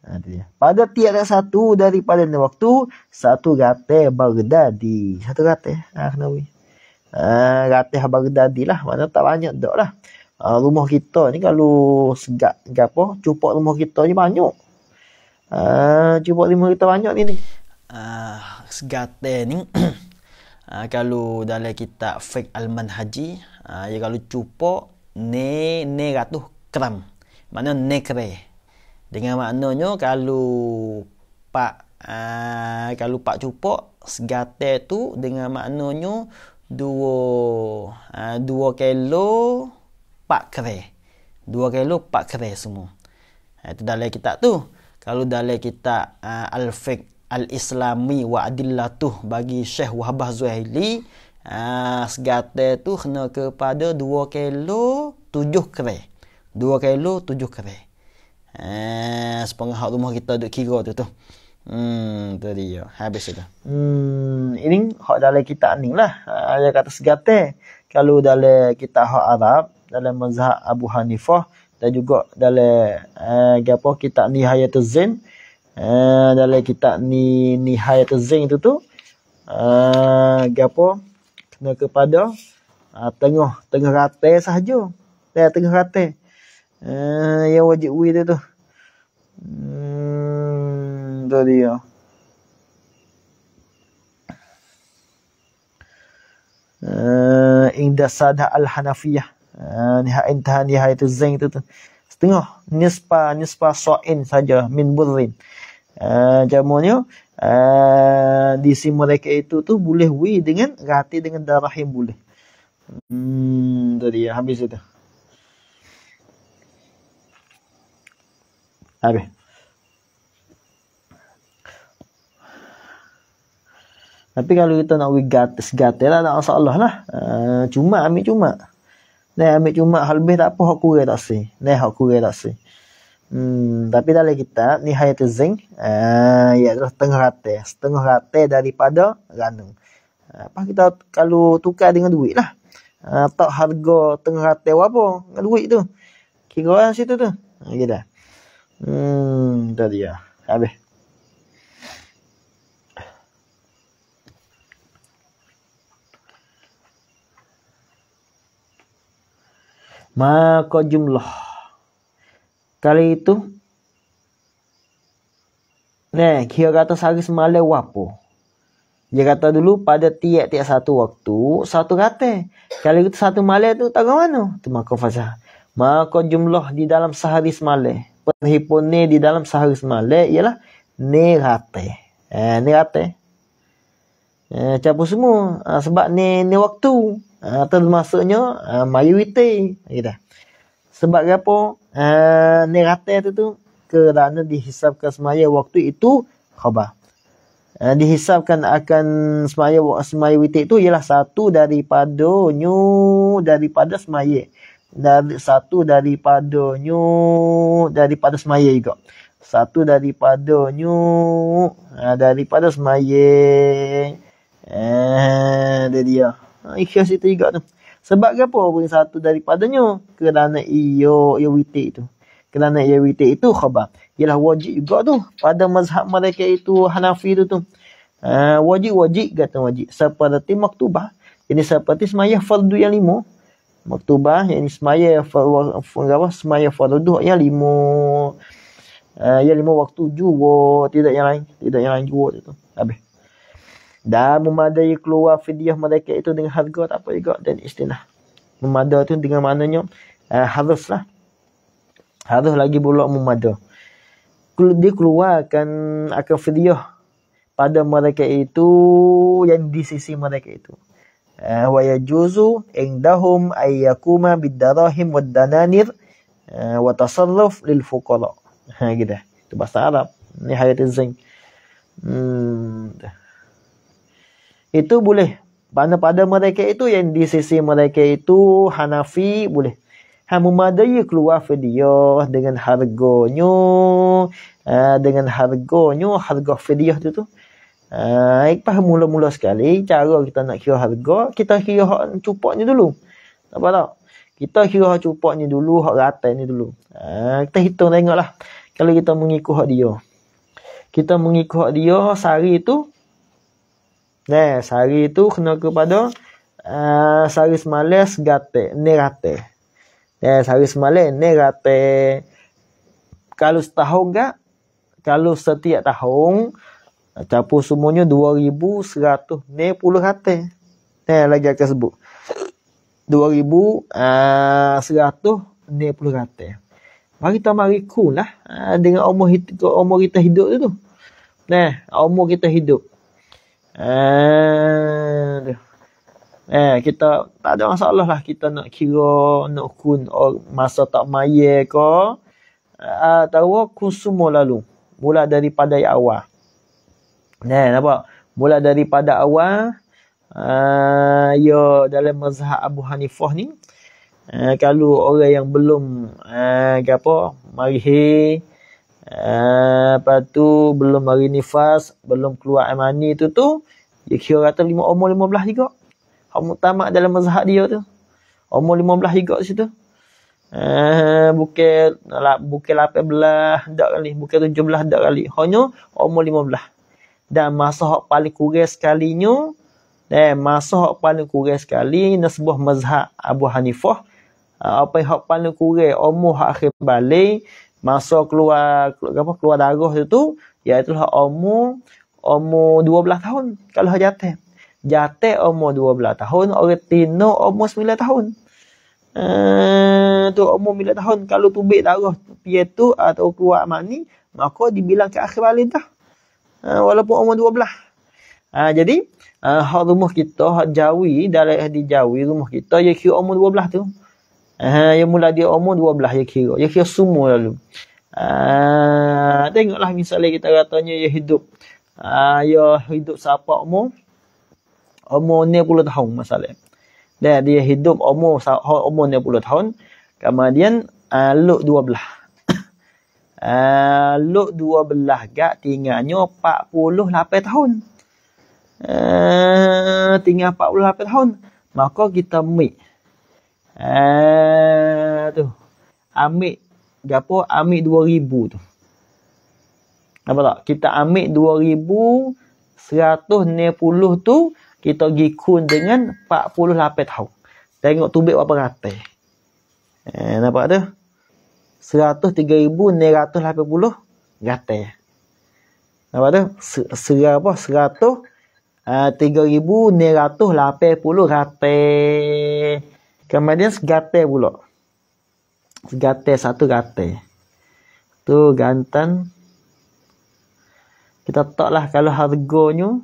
Ha, Pada tiada satu daripada ni waktu, satu gate berdadi. Satu gate. ah kena ah gate berdadi lah. Mana tak banyak dok lah. Uh, rumah kita ni kalau segak ke apa, rumah kita ni banyak. Uh, cupok rumah kita banyak ni ah Uh, segate ni, uh, kalau dalam kita fake alman haji, uh, ya kalau cupok, ne, ne ratuh kram. Mana ne kereh. Dengan maknanya kalau pak uh, kalau pak cupok segate tu dengan maknanya dua uh, dua kilo pak kere. Dua kilo pak kere semua. Ah, itu dalam kitab tu. Kalau dalam kitab Al-Fiqh Al-Islami wa Adillatuh bagi Syekh Wahbah Zuhaili uh, segate tu kena kepada dua kilo tujuh kere. Dua kilo tujuh kere. Eh, sepanjang sepengah rumah kita duk kira tu tu. Hmm, tu dia. Habis itu. Hmm, ini hak dalam kita ni lah. Ada kata segate. Kalau dalam kita hak Arab, dalam mazhab Abu Hanifah, dan juga dalam eh, apa kita ni Hayatul Zain, eh, dalam kita ni, ni Hayatul Zain itu tu, eh, apa, kena kepada uh, tengah, tengah rata sahaja. Eh, tengah, tengah rata. Uh, eh, yang wajib wheel dia tu. Hmm, tu dia. Uh, eh, indah sadah al-hanafiyah. Uh, ni entah ha, ni ha itu tu tu. Setengah nispa nispa so'in saja min burrin. Uh, uh, di sini mereka itu tu boleh wheel dengan rati dengan darah yang boleh. Hmm, tu dia habis itu. A Tapi kalau kita nak we got segate lah tak masalah lah. Uh, cuma ambil cuma. Nah ambil cuma hal tak apa hak kurang tak sih. Nah hak kurang tak sih. Hmm, tapi dalam kita ni hanya tu Uh, ya terus setengah rata. Setengah rata daripada ranung. Ah, apa kita kalau tukar dengan duit lah. Uh, tak harga tengah rata apa dengan duit tu. Kira lah situ tu. Okay dah. Hmm, tadi ya. Habis. Maka jumlah. Kali itu. Nah, kira kata sehari semalai wapo. Dia kata dulu pada tiap-tiap satu waktu, satu kata. Kali itu satu malai tu tak ke mana? Tu maka fasa. Maka jumlah di dalam sehari semalai? daripada ni di dalam sahur semale ialah ni rate. Eh ni Eh campur semua uh, sebab ni ni waktu. Uh, termasuknya uh, ah, majoriti kita. Sebab apa? Eh uh, rate tu tu kerana dihisabkan semaya waktu itu khabar. Uh, dihisabkan akan semaya semayuite itu ialah satu daripada nyu daripada semaya dari satu daripada nyu daripada semaya juga satu daripada nyu ha, daripada semaya eh dia dia ikhya situ juga tu sebab apa Pun satu daripadanya kerana iyo iyo witik tu kerana iyo witik itu khabar ialah wajib juga tu pada mazhab mereka itu Hanafi tu tu ha, wajib-wajib kata wajib seperti maktubah ini seperti semaya fardu yang lima maktubah yang semaya apa semaya fardhu yang lima uh, yang lima waktu juga tidak yang lain tidak yang lain juga itu habis dan memadai keluar fidyah mereka itu dengan harga tak apa juga dan istinah memada tu dengan maknanya uh, eh, haruslah harus lagi pula memada dikeluarkan akan fidyah pada mereka itu yang di sisi mereka itu Ah, wa yajuzu indahum ay yakuma bidarahim wad dananir ah, wa tasarruf lil fuqara ha gitu itu bahasa Arab ni hayat zain hmm. itu boleh mana pada mereka itu yang di sisi mereka itu Hanafi boleh ha memadai keluar video dengan harganya ah, dengan harganya harga video itu tuh Uh, mula-mula sekali cara kita nak kira harga, kita kira hak cupoknya dulu. Apa tak? Kita kira hak cupoknya dulu, hak rata ni dulu. Uh, kita hitung tengok lah Kalau kita mengikut hak dia. Kita mengikut hak dia sehari itu Nah, sehari itu kena kepada uh, sehari semalam segate, ni rata. Nah, sehari semalam ni rata. Kalau setahun gak, kalau setiap tahun, Capu semuanya 2,100 ni puluh hati. Ni lagi akan sebut. 2,100 ah, ni puluh hati. Mari kita mari cool lah. Ah, dengan umur, umur kita hidup tu tu. Nah, umur kita hidup. Eh, eh kita tak ada masalah lah kita nak kira nak kun or masa tak maye ko, uh, ah, tahu kun semua lalu mula daripada yang awal Nah, nampak? Mula daripada awal, uh, ya dalam mazhab Abu Hanifah ni, uh, kalau orang yang belum, uh, apa, marihi, apa uh, tu belum mari nifas, belum keluar air mani tu tu, dia kira kata lima umur lima belah juga. Hak mutamak dalam mazhab dia tu. Umur lima belah juga situ. Uh, bukan, bukan lapan belah, tak kali. Bukan tujuh belah, tak kali. Hanya umur lima belah dan masa hak paling kurang sekalinya dan masa hak paling kurang sekali ni sebuah mazhab Abu Hanifah ah, apa hak paling kurang umur hak akhir balik masa keluar apa keluar darah itu iaitu hak umur umur 12 tahun kalau jatuh jatuh umur 12 tahun orang tino umur 9 tahun Uh, tu umur bila tahun kalau tubik darah pia tu atau keluar mani maka dibilang ke akhir balik dah ha, walaupun umur 12. Ha, ah, jadi uh, rumah kita hak Jawi dari lah di Jawi rumah kita ya kira umur belah tu. Ha ya mula dia umur 12 ya kira. Ya kira semua lalu. Ah tengoklah misalnya kita katanya ya hidup. Ah uh, hidup siapa umur? Umur 90 tahun masalah. Dan dia hidup umur umur 90 tahun. Kemudian uh, luk belah. Eh, luk dua belah gak tinggalnya empat puluh lapan tahun. Uh, tinggal empat puluh lapan tahun. Maka kita ambil. Uh, tu. Ambil. Gapo ambil dua ribu tu. Nampak tak? Kita ambil dua ribu seratus ni puluh tu. Kita gikun dengan empat puluh lapan tahun. Tengok tubik berapa rata. Eh, nampak tu? 103,980 gate. Nampak tu? Ser apa? 100 uh, 3,980 gate. Kemudian segate pula. Segate satu gate. Tu gantan. Kita tak lah kalau harganya.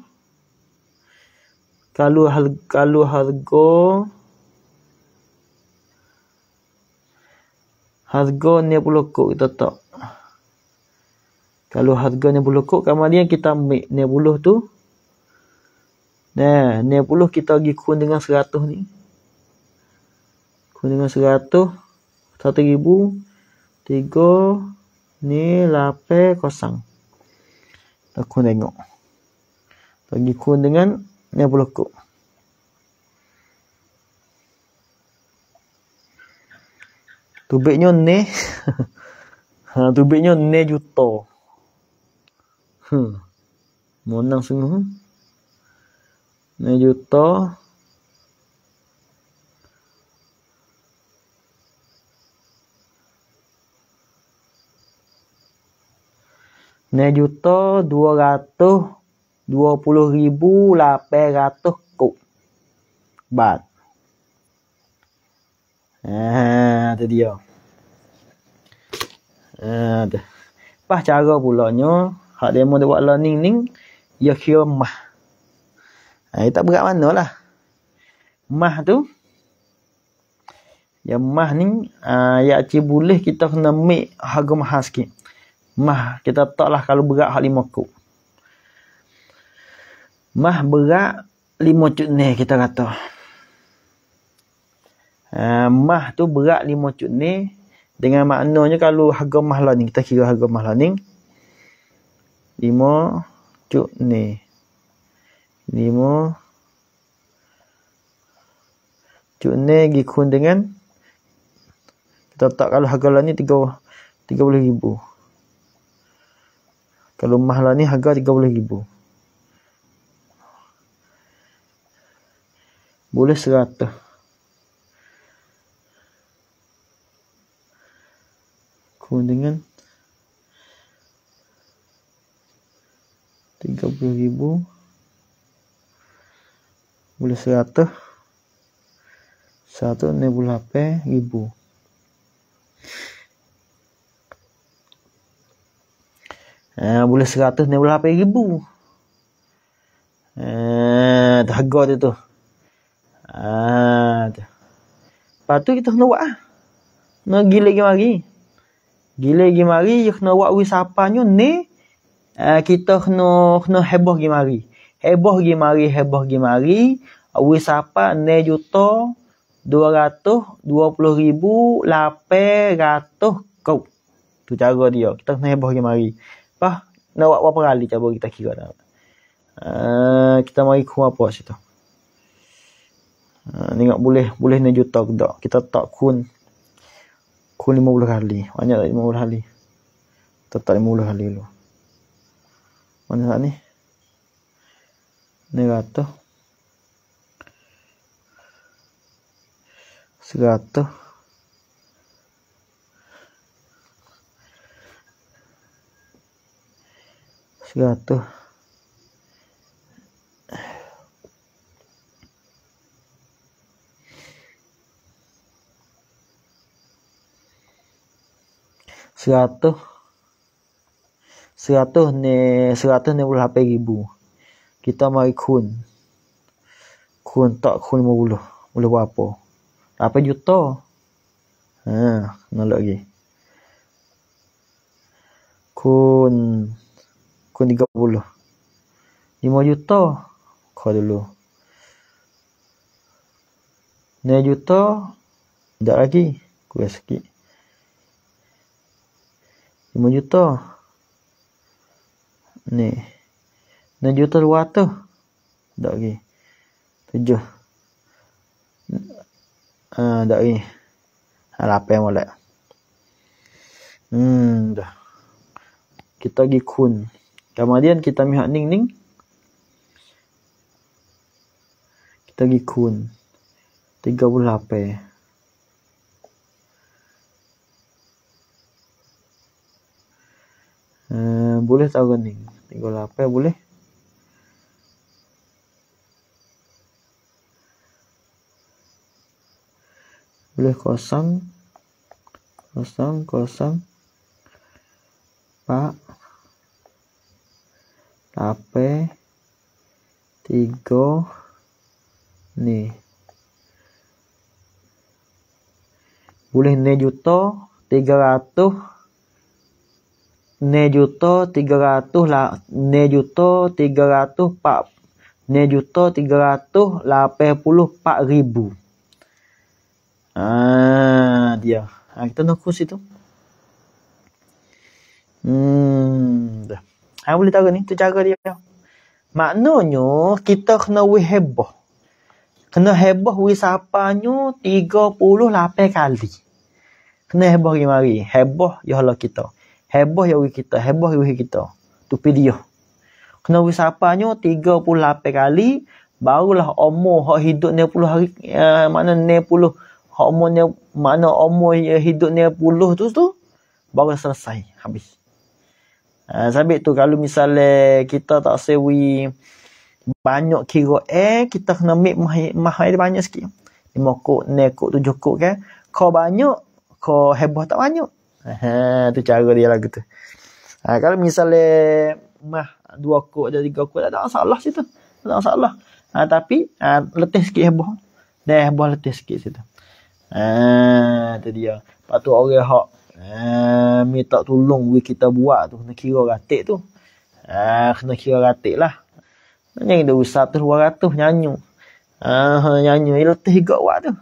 Kalau, kalau harga. Kalau harga. harga ni berlokok kita tak kalau harga ni berlokok kemudian kita ambil ni buluh tu nah ni buluh kita pergi kun dengan 100 ni kun dengan satu ribu Tiga ni lape kosong. Tak tengok. Bagi kau dengan ni apa lekuk. Tubiknya ni. ha, ah, tubiknya ni juto, Hmm. Monang semua. Hmm. Ni juto, Ni juto dua ratus dua puluh ribu lapan ratus kuk. Batu. Ah, tu dia. Ah, tu. Pas cara pulanya, hak demo dia buat learning ni, ia kira mah. Ha, tak berat mana lah. Mah tu, ya mah ni, uh, ya cik boleh kita kena make harga mahal sikit. Mah, kita tak lah kalau berat hak lima kuk. Mah berat lima cuk ni kita kata. Ah, mah tu berat lima cut ni dengan maknanya kalau harga mah lah ni kita kira harga mah lah ni lima cut ni lima cut ni dikun dengan kita tak kalau harga lah ni tiga tiga puluh ribu kalau mah lah ni harga tiga puluh ribu boleh seratus aku dengan 30,000 boleh 100 satu ni bulan apa ibu eh boleh seratus ni bulan apa ibu eh harga dia tu ah patu kita nak buat ah nak gila lagi Gila pergi mari, you kena buat wisapa ni, ni uh, eh, kita kena, kena heboh pergi mari. Heboh pergi mari, heboh pergi mari. Wisapa ne juta dua ratus dua puluh ribu lapan ratus kau. Tu cara dia. Kita kena heboh pergi mari. Apa? Nak buat berapa kali cuba kita kira. Uh, kita mari ke apa situ. Uh, eh, ni boleh, boleh ne juta ke Kita tak kun. Aku 50 kali. Banyak tak 50 kali? Tetap 50 kali dulu. Mana saat ni? Negatif. Segatif. Segatif. seratus ni seratus ni ribu kita mari kun kun tak kun lima puluh boleh buat apa apa juta ha nak lagi kun kun tiga puluh lima juta kau dulu ni juta tak lagi kurang sikit 5 juta ni 6 juta 200 tak lagi 7 uh, ah, tak lagi apa yang boleh hmm dah kita pergi kun kemudian kita mihak ning ning kita pergi kun 38 Eh, boleh tahu kan ni 38 boleh boleh kosong kosong kosong pak tape tiga ni boleh ni juta tiga ratus ne tiga ratus la ne tiga ratus pak ne tiga ratus lapan puluh pak ribu. Ah dia. Ah, kita nak kursi tu. Hmm. Aku ah, boleh tahu ni tu cara dia. Maknanya kita kena wih heboh. Kena heboh wih sapanya tiga puluh lapan kali. Kena heboh gimari. Heboh ya Allah kita heboh ya wih kita, heboh ya wih kita. Tu video. Kena wih sapanya 38 kali, barulah umur hak hidup ni puluh hari, uh, mana ni puluh, hak umur ni, mana umur ya hidup ni puluh tu, tu, baru selesai, habis. Uh, sabit tu, kalau misalnya kita tak sewi banyak kira eh, kita kena make mahal, mahal banyak sikit. 5 kot, 6 kot, 7 kot kan. Kau banyak, kau heboh tak banyak. Ha, tu cara dia lagu tu. Ha, kalau misalnya mah dua kot ada tiga kot tak ada masalah situ. Tak ada masalah. Ha, tapi ha, letih sikit heboh. Dan heboh letih sikit situ. Ha, tu dia. Lepas tu orang hak Uh, minta tolong we kita buat tu kena kira ratik tu ah uh, kena kira ratik lah nyanyi dah usah tu 200 nyanyi ah nyanyu ha, nyanyi letih gak buat tu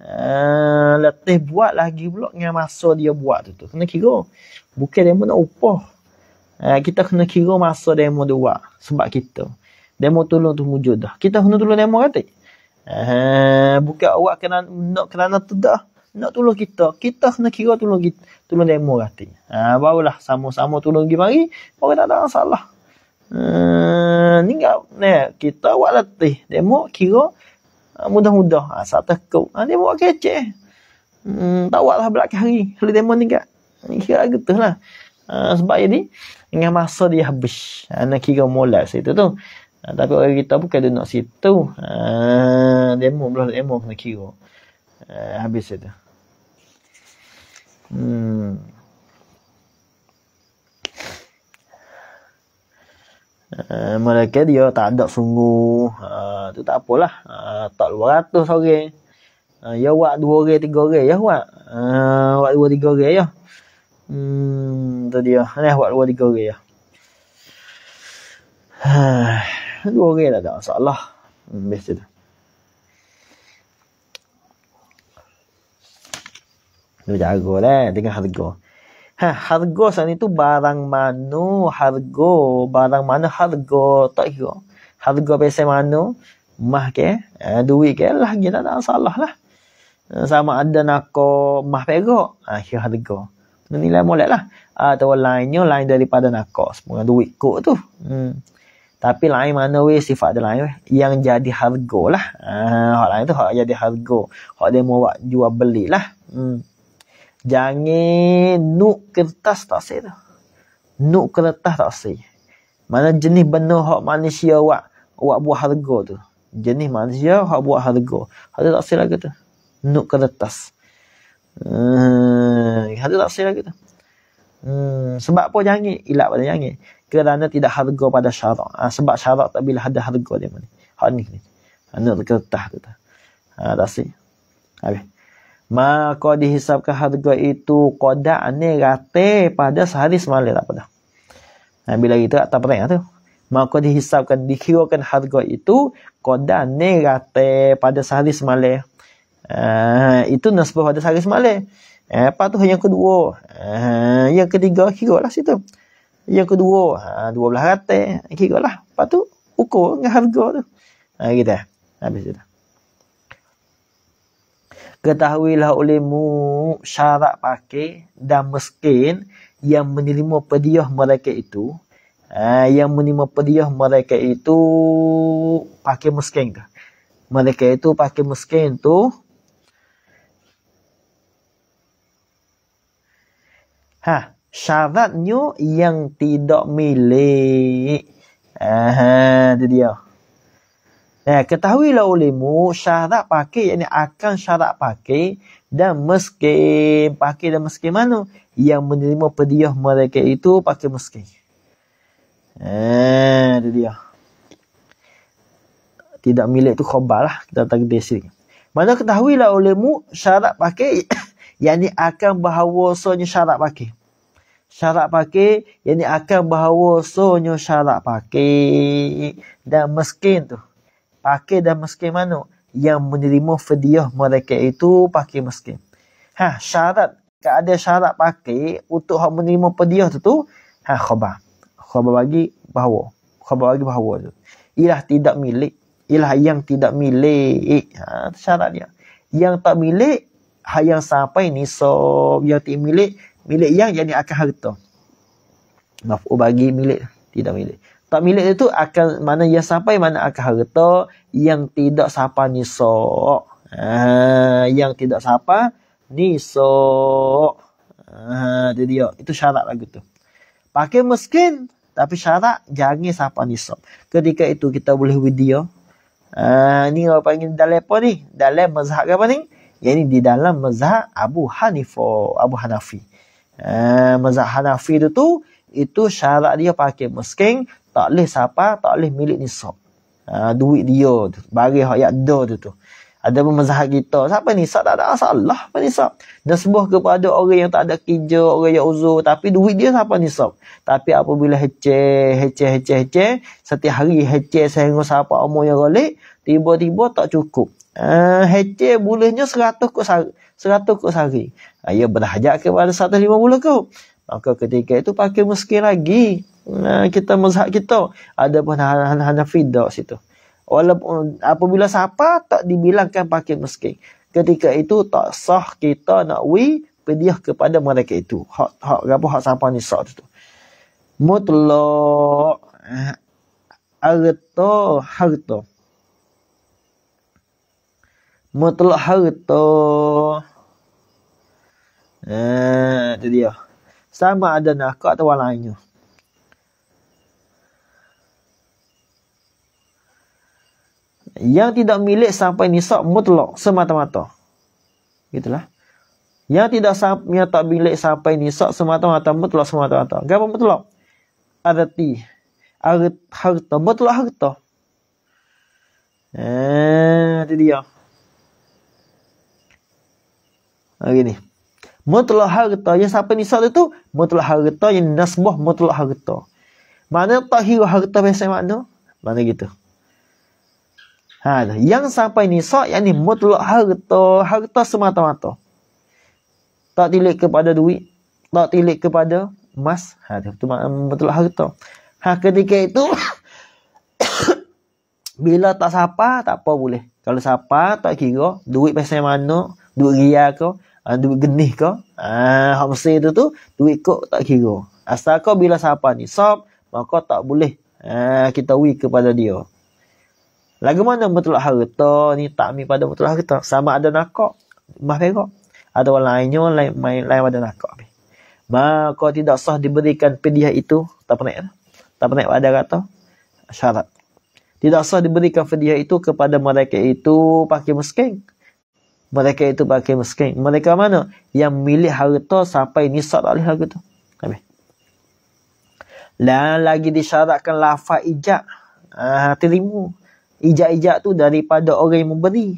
Eh, letih buat lagi pula dengan masa dia buat tu. tu. Kena kira. Bukan demo nak upah. Uh, kita kena kira masa demo dia buat. Sebab kita. Demo tolong tu wujud dah. Kita kena tolong demo katik. Uh, eh, bukan awak kena, nak kerana tu dah. Nak tolong kita. Kita kena kira tolong, kita, tolong demo katik. Uh, barulah sama-sama tolong pergi mari. Mereka tak ada masalah. Uh, ni kita buat letih. Demo kira ha, mudah-mudah ha, saat tekuk ha, ah, dia buat kecek hmm, tak buat lah belakang hari Holy Demon ni kat kira getuh lah ha, sebab jadi dengan masa dia habis ha, nak kira molat situ tu ha, tapi orang kita bukan dia nak situ ha, demo belah demo kena kira ha, habis itu hmm Eh, mereka dia tak ada sungguh uh, tu tak apalah uh, tak 200 orang uh, ya buat 2 orang 3 orang ya buat uh, buat 2 3 orang ya hmm tu dia ni buat 2 3 orang ya ha 2 orang tak ada masalah hmm, best tu Dia jago lah, tengah harga ha, harga sana itu barang mana harga barang mana harga tak kira harga pesan mana mah ke eh, duit ke lah kita tak salah lah ha, sama ada nak mah perak ah ha, harga nilai molek lah atau ha, lainnya lain daripada nak semua duit kok tu hmm. tapi lain mana we sifat dia lain weh yang jadi harga lah ha, hak lain tu hak jadi harga hak dia mau jual beli lah hmm. Jangan eh, nuk kertas tak sih tu. Nuk kertas tak sih. Mana jenis benda hak manusia wak wak buah harga tu. Jenis manusia hak buah harga. Hati tak sih lagi tu. Nuk kertas. Hmm, ada tak sih lagi tu. Hmm, sebab apa jangan ilak pada jangan. Kerana tidak harga pada syarak. Ha, sebab syarak tak bila ada harga dia mana. Hak ni. Hak ni kertas tu. Ha, tak sih. Habis. Maka dihisapkan harga itu kodak ni rata pada sehari semalai tak pernah. Nah, bila itu tak pernah tu. Maka dihisapkan, dikirakan harga itu kodak ni rata pada sehari semalai. Uh, ah, itu nasibah pada sehari semalai. Eh, apa tu yang kedua? Uh, yang ketiga, kira lah situ. Yang kedua, ah, uh, belah rata. Kira lah. Lepas tu, ukur dengan harga tu. Uh, gitu lah. Habis itu. Ketahuilah olehmu syarat pakai dan meskin yang menerima pediah mereka itu. Eh, yang menerima pediah mereka itu pakai meskin ke? Mereka itu pakai meskin tu. Ha, syaratnya yang tidak milik. Aha, itu dia. Eh, ketahuilah olehmu syarat pakai yang ini akan syarat pakai dan meski pakai dan meski mana yang menerima pediah mereka itu pakai meski. Eh, itu dia. Tidak milik tu khobar lah. Kita tak kena sini. Mana ketahuilah olehmu syarat pakai yang ini akan bahawasanya syarat pakai. Syarat pakai yang ini akan bahawasanya syarat pakai dan meskin tu. Pakai dan miskin mana yang menerima fidyah mereka itu pakai miskin. Ha, syarat kalau ada syarat pakai untuk hak menerima fidyah tu tu ha khabar. Khabar bagi bahawa khabar bagi bahawa tu. Ialah tidak milik, ialah yang tidak milik. Ha syarat dia. Yang tak milik hak yang sampai ni so yang tak milik milik yang jadi akan harta. Maaf bagi milik tidak milik. Tak milik dia tu akan mana yang sampai mana akan harta yang tidak sapa nisok. Ha, ah, yang tidak sapa nisok. Ha, ah, itu dia. Itu syarat lagu tu. Pakai miskin tapi syarat jangan sapa nisok. Ketika itu kita boleh video. Ha, ah, ini kalau panggil dalam apa ni? Dalam mazhab apa ni? Yang ini di dalam mazhab Abu Hanifo, Abu Hanafi. Ha, mazhab Hanafi itu tu itu syarat dia pakai miskin tak boleh siapa tak boleh milik nisab ha, duit dia tu bagi hak yang ada tu tu ada pun mazhab kita siapa nisab tak ada masalah apa nisab dan sebuah kepada orang yang tak ada kerja orang yang uzur tapi duit dia siapa nisab tapi apabila hece, hece, hece, hece, setiap hari hece, saya sehingga siapa umur yang boleh? tiba-tiba tak cukup uh, heceh bolehnya seratus kot sehari seratus kot sehari ha, ia berhajat kepada satu lima bulan kot maka ketika itu pakai meski lagi Eh, kita mazhab kita ada pun Hanafi dak situ. Walaupun apabila siapa tak dibilangkan pakai miskin. Ketika itu tak sah kita nak wi pediah kepada mereka itu. Hak hak apa hak siapa ni sah tu. Mutlak eh, harta harta. Mutlak harta. Eh, itu dia. Sama ada nak atau lainnya. yang tidak milik sampai nisab mutlak semata-mata. Gitulah. Yang tidak yang tak milik sampai nisab semata-mata mutlak semata-mata. Gapo mutlak? Arti harta mutlak harta. Eh, itu dia. Lagi ni. Mutlak harta yang sampai nisab itu mutlak harta yang nasbah mutlak harta. Mana tahir harta biasa mana? Mana gitu. Ha, yang sampai sok yang ni mutlak harta, harta semata-mata. Tak tilik kepada duit, tak tilik kepada emas. Ha, itu mutlak harta. Ha, ketika itu bila tak sapa, tak apa boleh. Kalau sapa, tak kira duit pasal mana, duit ria ke, ha, duit genih ke. Ah, ha, itu tu duit kok tak kira. Asal kau bila sapa ni, sok maka tak boleh ha, kita wi kepada dia. Lagu mana betul harta ni tak ambil pada betul harta. Sama ada nakok, mah perak. Ada lainnya, lain, lain, lain ada nakok. Maka tidak sah diberikan fidyah itu, tak pernah. Eh? Tak pernah ada kata syarat. Tidak sah diberikan fidyah itu kepada mereka itu pakai meskeng. Mereka itu pakai meskeng. Mereka mana? Yang milik harta sampai nisab oleh harta itu. Dan lagi disyaratkan lafaz ijak Ah, terimu ijak-ijak tu daripada orang yang memberi.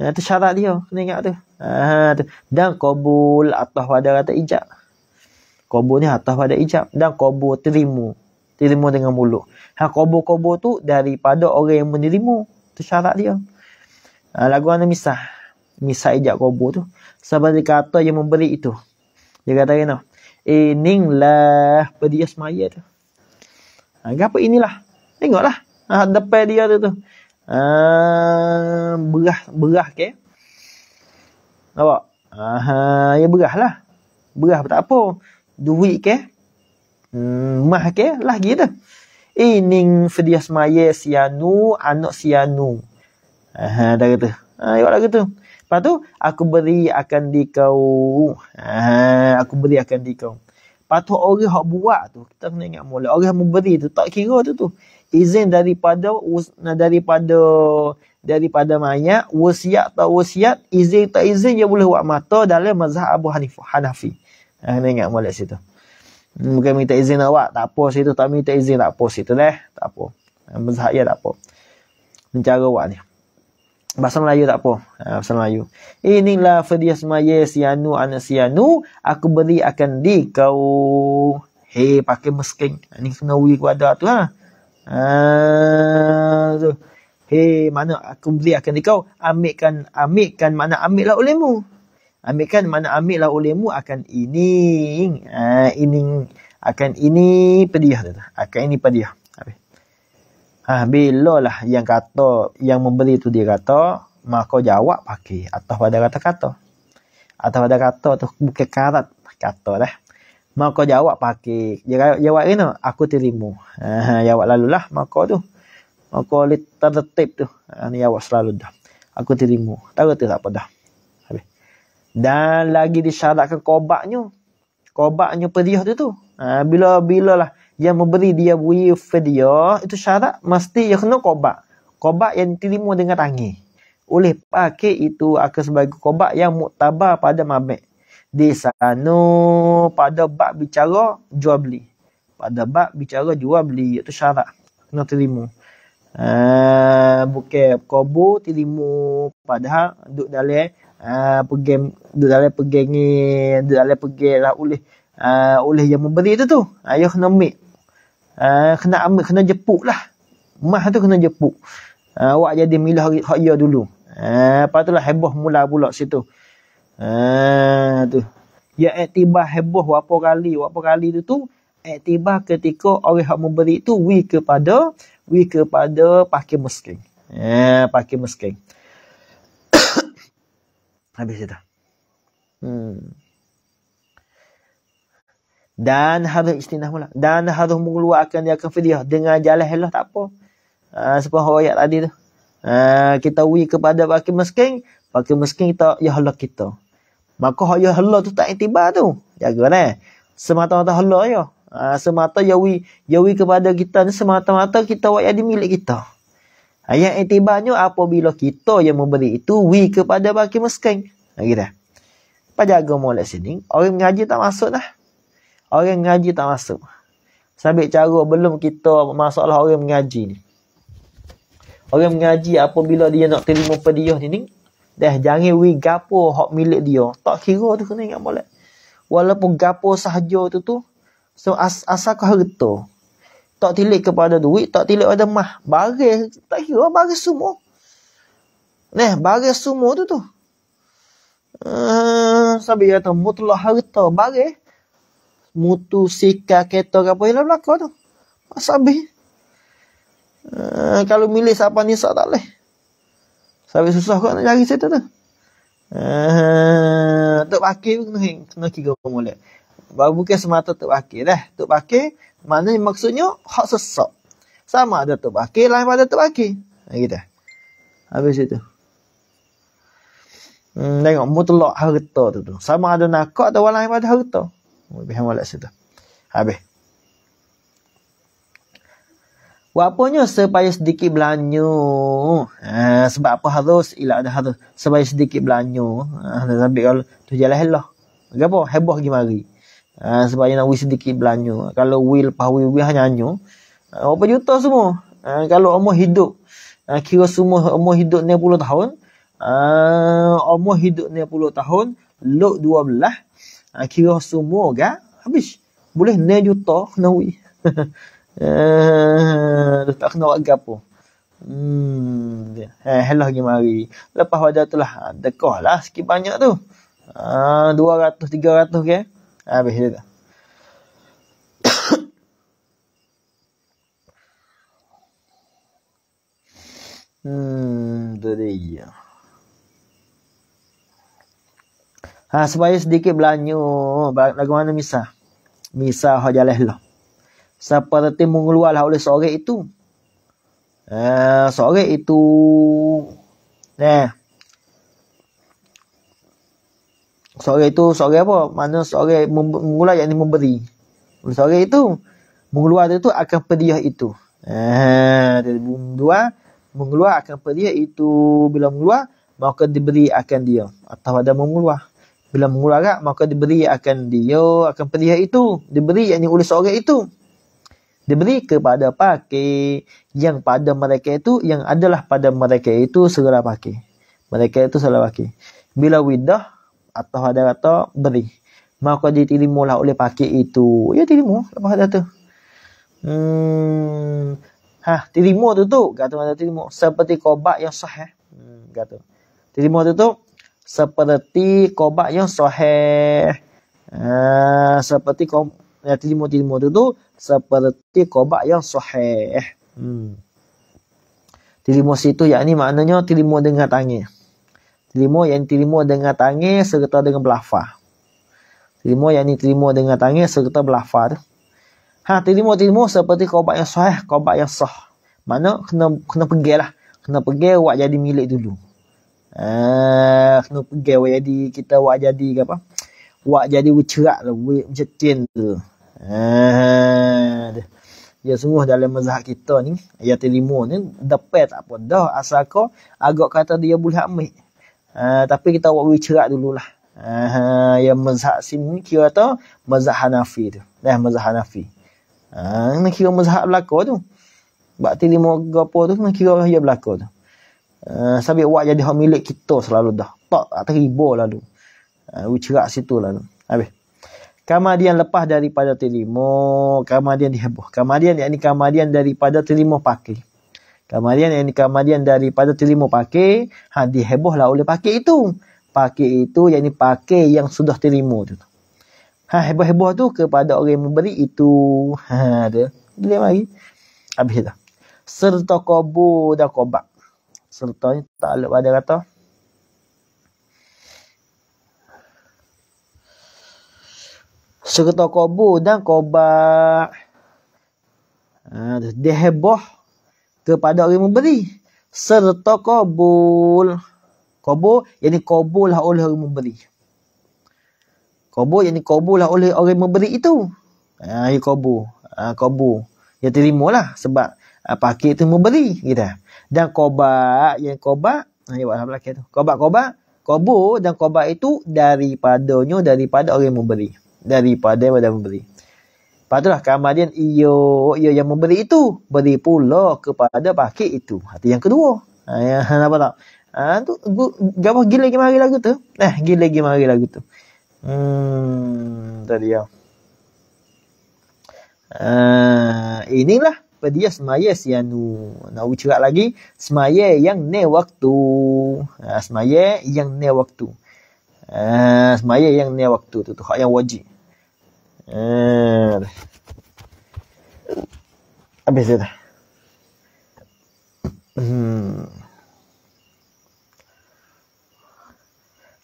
Ha, tu syarat dia. Kena ingat tu. Ha, tu. Dan kabul atas pada rata ijak. Kabul ni atas pada ijak. Dan kabul terima. Terima dengan mulut. Ha, kabul-kabul tu daripada orang yang menerima. Tu syarat dia. Ha, lagu mana misah. Misah ijak kabul tu. Sebab dia kata yang memberi itu. Dia kata kena. Ining lah. Berdia semaya tu. Ha, apa inilah. Tengoklah ah depan dia tu tu. Ah, berah berah ke. Nampak? Ah ya berahlah. Berah tak apa. Duit ke. Hmm, mah ke lah gitu. Ining eh, sedia semaya sianu anak sianu. Ah dah kata. Ah ya lah gitu. Lepas tu aku beri akan di kau. Ah aku beri akan di kau. Lepas tu orang hak buat tu kita kena ingat mula. Orang memberi tu tak kira tu tu izin daripada daripada daripada mayat wasiat atau wasiat izin tak izin dia boleh buat mata dalam mazhab Abu Hanifah Hanafi. Ha kena ingat molek situ. Hmm, bukan minta izin nak buat, tak apa situ tak minta izin tak apa situ leh tak apa. Mazhab ya tak apa. Mencara buat ni. Bahasa Melayu tak apa. Bahasa Melayu. Inilah fadiyas maya sianu anasianu. Aku beri akan di kau. Hei, pakai meskin. Ini kena wik wadah tu lah. Ah, tu. Hei, mana aku beli akan dikau? Ambilkan, ambilkan mana amiklah olehmu. Ambilkan mana amiklah olehmu akan ini. Ha, ah, ini akan ini pedih. Akan ini pedih. ah bila lah yang kata, yang membeli tu dia kata, maka jawab pakai. Atau pada kata-kata. Atau pada kata tu bukan karat. Kata lah. Maka jawab pakai. Jawab, jawab kena. Aku terima. Ha, jawab lalu lah. Maka tu. Maka tertip tu. Ha, ni jawab selalu dah. Aku terima. Tak kata tak apa dah. Habis. Dan lagi disyaratkan kobaknya. Kobaknya pediah tu tu. Ha, bila bila lah. Yang memberi dia bui pediah. Itu syarat. Mesti dia kena kobak. Kobak yang terima dengan tangi. Oleh pakai itu akan sebagai kobak yang muktabar pada mabek. Di sana pada bab bicara jual beli. Pada bab bicara jual beli itu syarat kena terima. Uh, bukan kobo terima padahal duduk dalam ah, pegang uh, duduk dalam pegang ni duduk dalam pegang lah oleh uh, oleh yang memberi tu tu ayo uh, kena ambil uh, kena ambil kena jepuk lah mah tu kena jepuk uh, awak jadi milah hak ya dulu uh, lepas tu lah heboh mula pula situ uh, Ah tu. Ya aktibah heboh berapa kali, berapa kali tu tu aktibah ketika orang hak memberi tu wi kepada wi kepada pakai miskin. Ya, ah, pakai miskin. Habis itu. Hmm. Dan harus istinah pula. Dan harus mengeluarkan dia akan fidyah dengan jalan helah tak apa. Ah uh, sebuah ayat tadi tu. Ah kita wi kepada pakai miskin, pakai miskin kita ya Allah kita. Maka hak yang hala tu tak intibar tu. Jaga ni. Kan, eh? Semata-mata hala ya. Ha, semata yawi yawi kepada kita ni semata-mata kita wak jadi milik kita. Ha, yang intibarnya apabila kita yang memberi itu wi kepada baki meskeng. Ha, ah, gitu. Apa jaga mulai sini. Orang mengaji tak masuk lah. Orang mengaji tak masuk. Sambil cara belum kita masalah orang mengaji ni. Orang mengaji apabila dia nak terima pediah ni ni. Dah jangan we gapo hak milik dia. Tak kira tu kena ingat molek. Walaupun gapo sahaja tu tu so as, asal kau harta. Tak tilik kepada duit, tak tilik pada mah. Bagi tak kira bagi semua. Neh, bagi semua tu tu. Uh, ah, sabi ya tu mutlak harta bagi mutu sika kereta ke apa hilang belakang tu. Sabi. Uh, ah, kalau milik siapa ni sak tak boleh. Sampai susah kau nak cari cerita eh, tu. Untuk uh, pakai pun kena, kena kira formula. Baru bukan semata tu pakai dah. Tu pakai mana maksudnya hak sesak. Sama ada tu pakai lain pada tu pakai. Ha gitu. Habis itu. Hmm, tengok mutlak harta tu tu. Sama ada nakak atau lain pada harta. Lebih hemat situ. Habis. Buat apanya supaya sedikit belanja. Ha, sebab apa harus? Ilah ada harus. Supaya sedikit belanja. Ha, tapi kalau tu jalan helah. Kenapa? Heboh pergi mari. Ha, supaya nak wih sedikit belanja. Kalau wih lepas wih, wih hanya anyu. Ha, berapa juta semua? Ha, kalau umur hidup. Ha, kira semua umur hidup ni puluh tahun. Ha, umur hidup ni puluh tahun. Lut dua belah. Ha, kira semua kan? Habis. Boleh ni juta nak wih. Uh, tak kena buat gapo. Hmm, Eh, helah pergi mari. Lepas wajah tu lah, dekoh ah, lah sikit banyak tu. Uh, 200, 300 ke. Okay? Ah, habis dia tu. Hmm, tu dia. Ha, supaya sedikit lagu mana misah? Misah hajalah lah. Seperti tadi mengeluarlah oleh seorang itu. Ah, uh, eh, seorang itu nah. Eh. Seorang itu seorang apa? Mana seorang mengeluar yang memberi. Oleh seorang itu mengeluar itu akan pediah itu. Ah, uh, dua mengeluar akan pediah itu bila mengeluar maka diberi akan dia atau ada mengeluar bila mengeluar maka diberi akan dia akan pedih itu diberi yakni oleh seorang itu diberi kepada pakai yang pada mereka itu yang adalah pada mereka itu segera pakai mereka itu segera pakai bila widah atau ada kata beri maka diterimalah oleh pakai itu ya terima apa ada tu hmm ha terima tu tu kata kata terima seperti kobak yang sahih eh? hmm kata terima tu tu seperti kobak yang sahih eh? seperti kom ya terima terima tu tu seperti qobak yang sahih. Hmm. Terima situ yakni maknanya terima dengan tangis. Terima yang terima dengan tangis serta dengan belafa. Terima yakni terima dengan tangis serta belafa. Ha, terima terima seperti qobak yang sahih, qobak yang sah. Mana kena kena pergilah. Kena pergi awak jadi milik dulu. Ah, kena pergi awak jadi kita awak jadi apa? Awak jadi ucerak lah, macam tin tu. Ha, ya semua dalam mazhab kita ni, ayat lima ni, depan tak apa. Dah asal kau, agak kata dia boleh ambil. Uh, tapi kita buat wicerak dulu lah. Uh, eh, ya mazhab sim ni kira tu, mazhab Hanafi tu. Dah eh, mazhab Hanafi. Ha, uh, kira mazhab belakang tu. Bakti lima gapa tu, ni kira dia belakang tu. Uh, sabi wak jadi hak milik kita selalu dah. Tak, tak terhibur lalu. Uh, wicerak situ lalu. Habis. Kamadian lepas daripada terima. Kamadian dihebuh. Kamadian yang ini kamadian daripada terima pakai. Kamadian yang ini kamadian daripada terima pakai. Ha, dihebuhlah oleh pakai itu. Pakai itu yang ini pakai yang sudah terima tu. Ha, heboh-heboh tu kepada orang yang memberi itu. Ha, dia. Dia mari. Habis dah. Serta kobo dah kobak. Serta ni tak lupa ada kata. serta kobo dan kubak. Ha, dia heboh kepada orang memberi. Serta kubur. Kubur, yang ini lah oleh orang memberi. Kubur, yang ini lah oleh orang memberi itu. Ah, ia kubur. Ya ah, ha, kubur. Yang terima lah sebab ah, ha, pakir itu memberi. Gitu. Dan koba, yang kubak. Ah, ia buat apa lagi itu. Kubak-kubak. Kubur dan koba itu daripadanya, daripada orang memberi daripada pada memberi. Padahal kemudian ia, ia yang memberi itu beri pula kepada pakai itu. Hati yang kedua. Ha, ya, apa tak? Ha, tu gapo gila gimari lagu tu? Nah, eh, gila gimari lagu tu. Hmm, tadi ya. Uh, inilah pedia semaya anu. Nak ucap lagi, semaya yang ne waktu. Uh, semaya yang ne waktu. Uh, semaya yang ne waktu tu, tu hak yang wajib. Eh, abis itu. Hmm.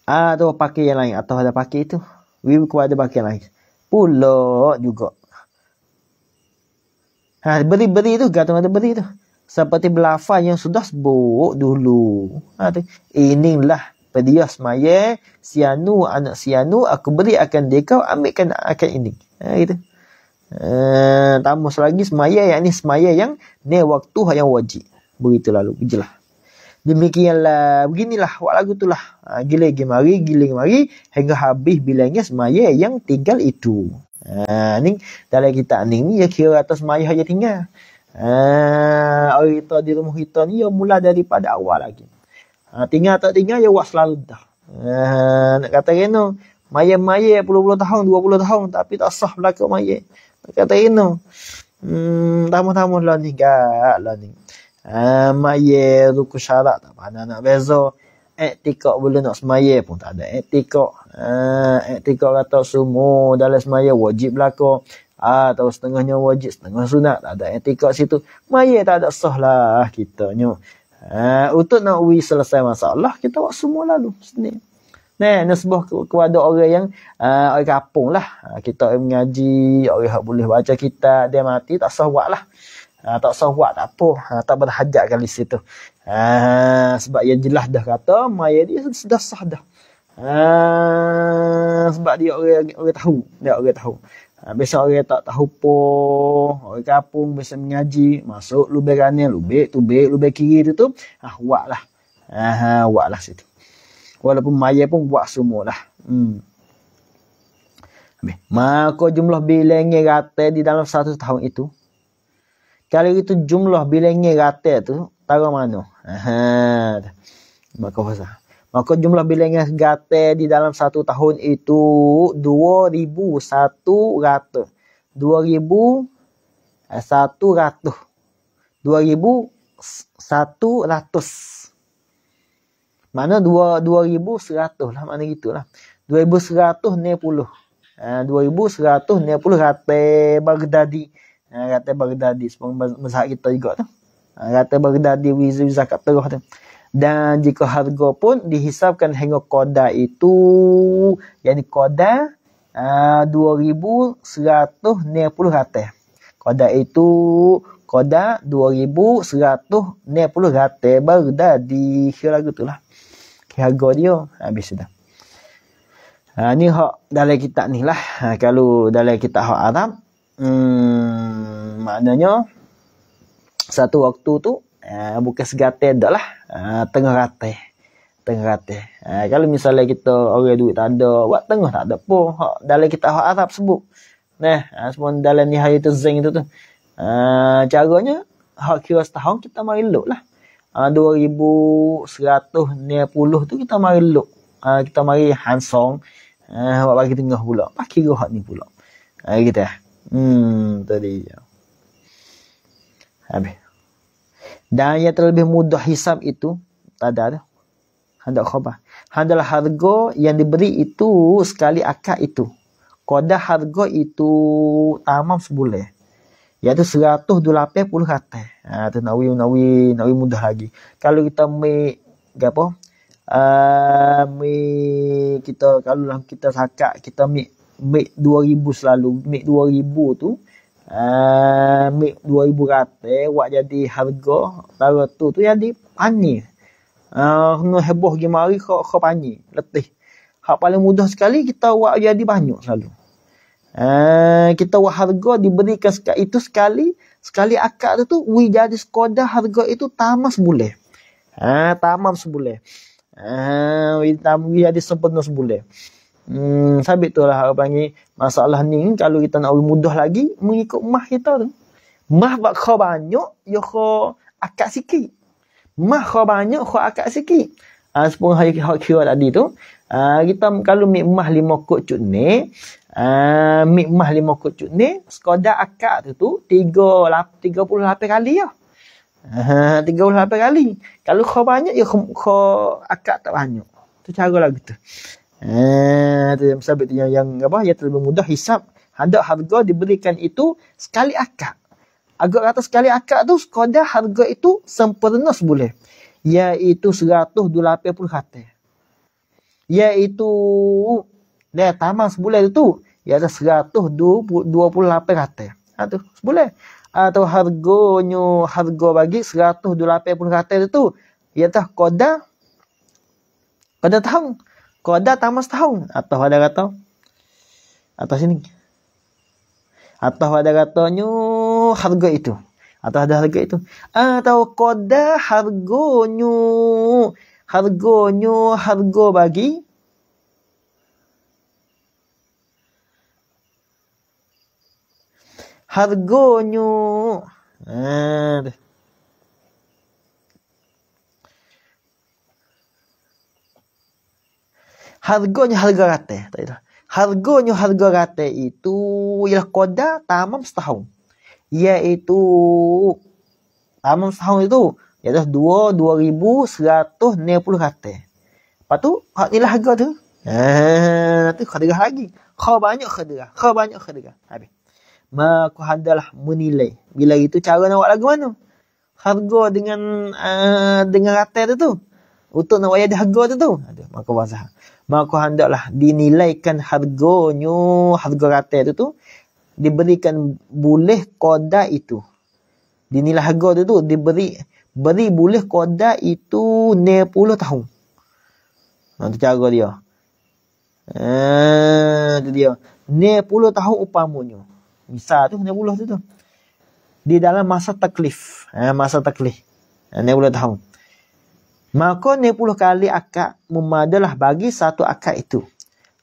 Ah, tu pakai yang lain atau ada pakai itu? Wih, kau ada pakai yang lain. Pulak juga. Ha, beri-beri tu, gantung ada beri tu. Seperti Belafa yang sudah sebuk dulu. Ha, tu. Inilah dia semaya sianu anak sianu aku beri akan dia kau ambilkan akan ini ha, gitu uh, tambah selagi semaya yang ni semaya yang ni waktu yang wajib begitu lalu jelah demikianlah beginilah wak lagu tu lah ha, gila gemari gila gemari hingga habis bilangnya semaya yang tinggal itu ha, ni dalam kita ni ni ya kira atas semaya yang tinggal Ah, uh, orang di rumah kita ni ya mula daripada awal lagi. Uh, Ha, tinggal tak tinggal, ya awak selalu dah. Ha, nak kata kena, maya-maya puluh-puluh tahun, dua puluh tahun, tapi tak sah belakang maya. Nak kata kena, hmm, tamu-tamu lah ni, gak lah ni. Ha, maya, ruku syarat, tak pandai nak beza. Etikok boleh nak semaya pun tak ada. Etikok, ha, etikok kata semua dalam semaya wajib belakang. Ah, ha, atau setengahnya wajib, setengah sunat. Tak ada etikok situ. Maya tak ada sah lah kita ni. Eh, untuk nak we selesai masalah kita buat semua lalu sini Nah, ni sebuah kepada orang yang uh, orang kapung lah. Eh, kita orang mengaji, orang yang boleh baca kita, dia mati tak sah buat lah. Uh, tak sah buat tak apa. Ha, tak berhajat kali situ. Uh, sebab yang jelas dah kata, maya dia sudah sah dah. Uh, sebab dia orang, orang tahu. Dia orang tahu. Ah, biasa orang tak tahu po, orang kapung biasa mengaji, masuk lubang lubek, lubang tu, lubang, lubang kiri tu tu, ah buatlah. Ah buatlah situ. Walaupun maya pun buat semualah. Hmm. Habis, maka jumlah bilangnya rata di dalam satu tahun itu. Kalau itu jumlah bilangnya rata tu, taruh mana? Ah. Maka pasal. Maka jumlah bilangan gate di dalam satu tahun itu 2,100. 2,100. 2,100. Mana 2,100 lah. Mana gitulah. 10 2,190 eh, gate bagdadi. Eh, gate bagdadi. Sebab mazhab kita juga tu. Eh, gate bagdadi wizu zakat teruh tu. Dan jika harga pun dihisapkan hingga koda itu, yakni koda uh, 2190 ratah. Koda itu koda 2190 ratah baru dah di harga tu lah. Harga dia habis dah. Uh, ni hak dalam kitab ni lah. Uh, kalau dalam kitab hak Arab, hmm, maknanya satu waktu tu uh, bukan segatai dah lah. Ah, tengah rata tengah rata ah, ha, kalau misalnya kita orang duit tak ada buat tengah tak ada pun ha, dalam kita hak Arab sebut nah ha, semua dalam ni hari tu zeng itu tu ha, caranya hak kira setahun kita mari elok lah ha, 2190 tu kita mari elok ha, kita mari hansong ha, buat bagi tengah pula pak kira hak ni pula ha, ya. kita hmm tadi habis dan yang terlebih mudah hisap itu, tak ada tu. Handa khabar. Handal harga yang diberi itu sekali akad itu. Kodah harga itu tamam sebulan. Iaitu seratus dua lapan puluh kata. Ha, tu nawi, nawi, nawi mudah lagi. Kalau kita make, apa? Uh, ha, make kita, kalau lah kita sakat, kita make, make dua ribu selalu. Make dua ribu tu, ambil ah, dua ribu rata buat jadi harga tara tu tu jadi pani uh, ah, nu heboh gimari kau kau pani letih hak paling mudah sekali kita buat jadi banyak selalu uh, kita buat harga diberikan sekali, itu sekali sekali akad tu we jadi skoda harga itu tamas sebulan ha uh, tamam sebulan ha uh, we tamam jadi sempurna sebulan Hmm, sabit tu lah orang panggil masalah ni kalau kita nak mudah lagi mengikut mah kita tu. Mah buat kau banyak, ya kau akak sikit. Mah kau banyak, kau akak sikit. Ha, uh, sepuluh hari kau kira tadi tu, ha, kita kalau mik mah lima kot cut ni, ha, ah, mik mah lima kot cut ni, sekadar akak tu tu, tiga, tiga puluh lapan kali ya. tiga puluh lapan kali. Kalau kau banyak, ya kau akak tak banyak. Tu cara lagu tu. Gitu. Eh, itu sebab yang, yang apa yang terlalu mudah hisap hendak harga diberikan itu sekali akak. Agak kata sekali akak tu skoda harga itu sempurna boleh. Iaitu 180 hati. Iaitu dia tamang seboleh itu ya ada 128 kata. Ha tu sebulan. Atau harganya harga bagi dua 180 kata itu ya tah skoda koda tahu kau ada tamat setahun atau ada kata atau sini atau ada katanya harga itu atau ada harga itu atau koda harganya harganya harga bagi harganya eh Harganya harga rata. Tak ada. Harganya harga rata itu ialah kodak tamam setahun. Iaitu tamam setahun itu iaitu puluh rata. Lepas tu, lah harga tu. Eh, nanti eh, lagi. Kau banyak kedera. Kau banyak kedera. Habis. Maka hendaklah menilai. Bila itu cara nak buat lagu mana? Harga dengan uh, dengan rata tu tu. Untuk nak buat harga tu tu. Maka bahasa maka hendaklah dinilaikan harganya harga rata itu tu diberikan boleh qada itu dinilai harga itu tu diberi beri boleh qada itu 90 tahun nah ha, itu cara dia eh ha, itu dia 90 tahun upamanya misal tu 90 tu tu di dalam masa taklif eh, masa taklif 90 tahun Maka ni puluh kali akad memadalah bagi satu akad itu.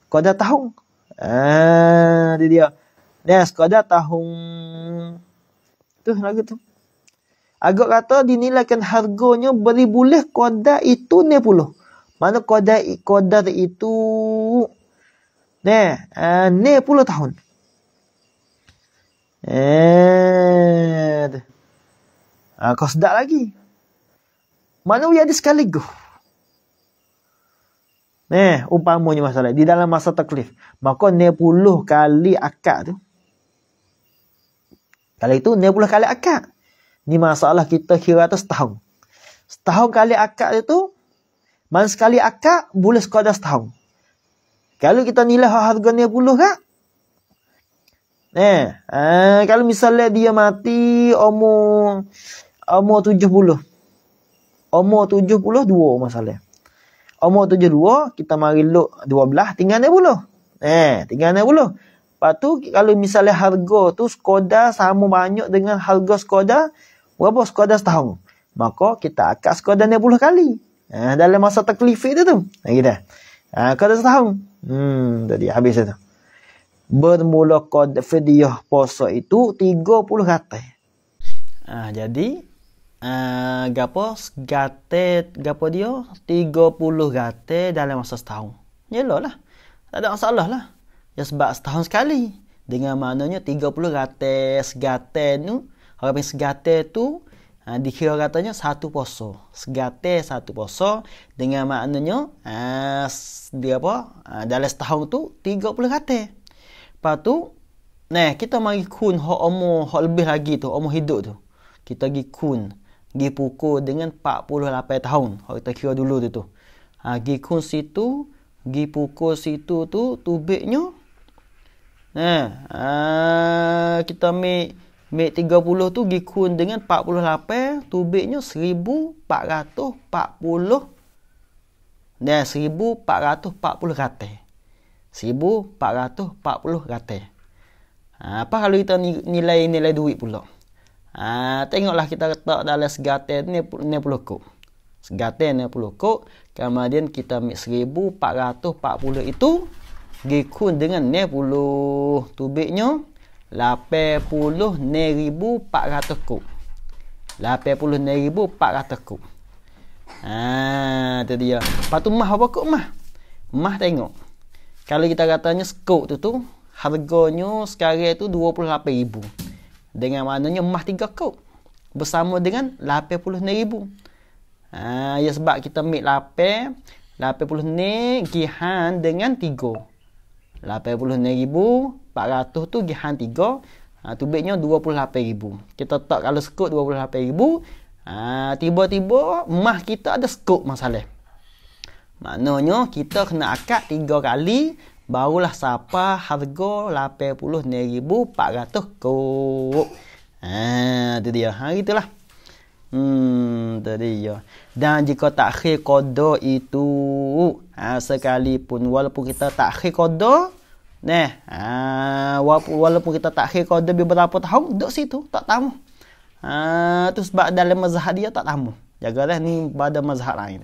Kau dah tahu? Ah, dia dia. Yes, kau dah tahu. Tu lagu tu. Agak kata dinilaikan harganya beribu leh kodak itu ni puluh. Mana kodak kodar itu ne uh, ah, ne puluh tahun. Eh, ah, kau sedap lagi. Maknawi ada sekaligus. Eh, umpamanya masalah. Di dalam masa taklif. Maka 90 kali akak tu. Kalau itu 90 kali akak, Ni masalah kita kira tu setahun. Setahun kali akad itu. man sekali akak boleh sekadar setahun. Kalau kita nilai harga 90 kak. Eh, eh, kalau misalnya dia mati umur, umur 70. Umur dua masalah. Umur dua kita mari dua belah tinggal puluh. Eh, tinggal 60. Lepas tu, kalau misalnya harga tu Skoda sama banyak dengan harga Skoda, berapa Skoda setahun? Maka, kita akad Skoda puluh kali. Eh, dalam masa taklif itu tu. Lagi dah. Ha, eh, kata setahun. Hmm, tadi habis itu. Bermula kod video poso itu 30 kata. Ah, jadi, Eh, Gapos gate gapo dia 30 gate dalam masa setahun. Yalah lah. Tak ada masalah lah. Ya sebab setahun sekali. Dengan maknanya 30 gate segate tu orang panggil segate tu uh, dikira katanya satu poso. Segate satu poso dengan maknanya uh, dia apa? Uh, dalam setahun tu 30 gate. Lepas tu Nah, kita mari kun hok omo hok lebih lagi tu, omo hidup tu. Kita pergi kun dipukul dengan 48 tahun kalau kita kira dulu tu tu ha, gi situ gi situ tu tubiknya ha, ha kita ambil Mek 30 tu gikun dengan 48 tubiknya 1440 dan 1440 rate. 1440 rate. Ha, apa kalau kita nilai nilai duit pula? Ha, tengoklah kita letak dalam segate ni, ni puluh kuk. Segate ni puluh kuk. Kemudian kita ambil seribu empat ratus empat puluh itu. Gekun dengan ni puluh tubiknya. Lapan puluh ni ribu empat ratus kuk. Lapan puluh ni ribu empat ratus kuk. Ha, itu dia. Lepas tu mah apa kuk mah? Mah tengok. Kalau kita katanya sekuk tu tu. Harganya sekarang tu dua puluh lapan ribu. Dengan maknanya emas tiga kot. Bersama dengan lapan puluh ni ribu. Ha, ya sebab kita ambil lapan. Lapan puluh ni gihan dengan tiga. Lapan puluh ni ribu. Empat ratus tu gihan tiga. Ha, tubiknya dua puluh lapan ribu. Kita tak kalau skop dua puluh lapan ribu. Ha, Tiba-tiba emas kita ada skop masalah. Maknanya kita kena akad tiga kali barulah siapa harga RM86,400 kok. Ha, tu dia. Ha, itulah. Hmm, tu dia. Dan jika tak khir itu, ha, sekalipun, walaupun kita tak khir neh. ha, walaupun kita tak khir beberapa tahun, duduk situ, tak tamu. Ha, tu sebab dalam mazhab dia tak tamu. Jagalah ni pada mazhab lain.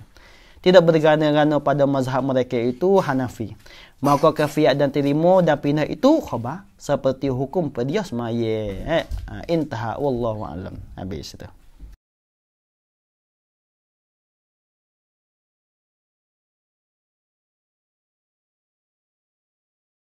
Tidak bergana-gana pada mazhab mereka itu Hanafi. Maka kafiat dan terima dan pindah itu khabar seperti hukum pedias maye. Eh? Ha, intaha wallahu Habis itu.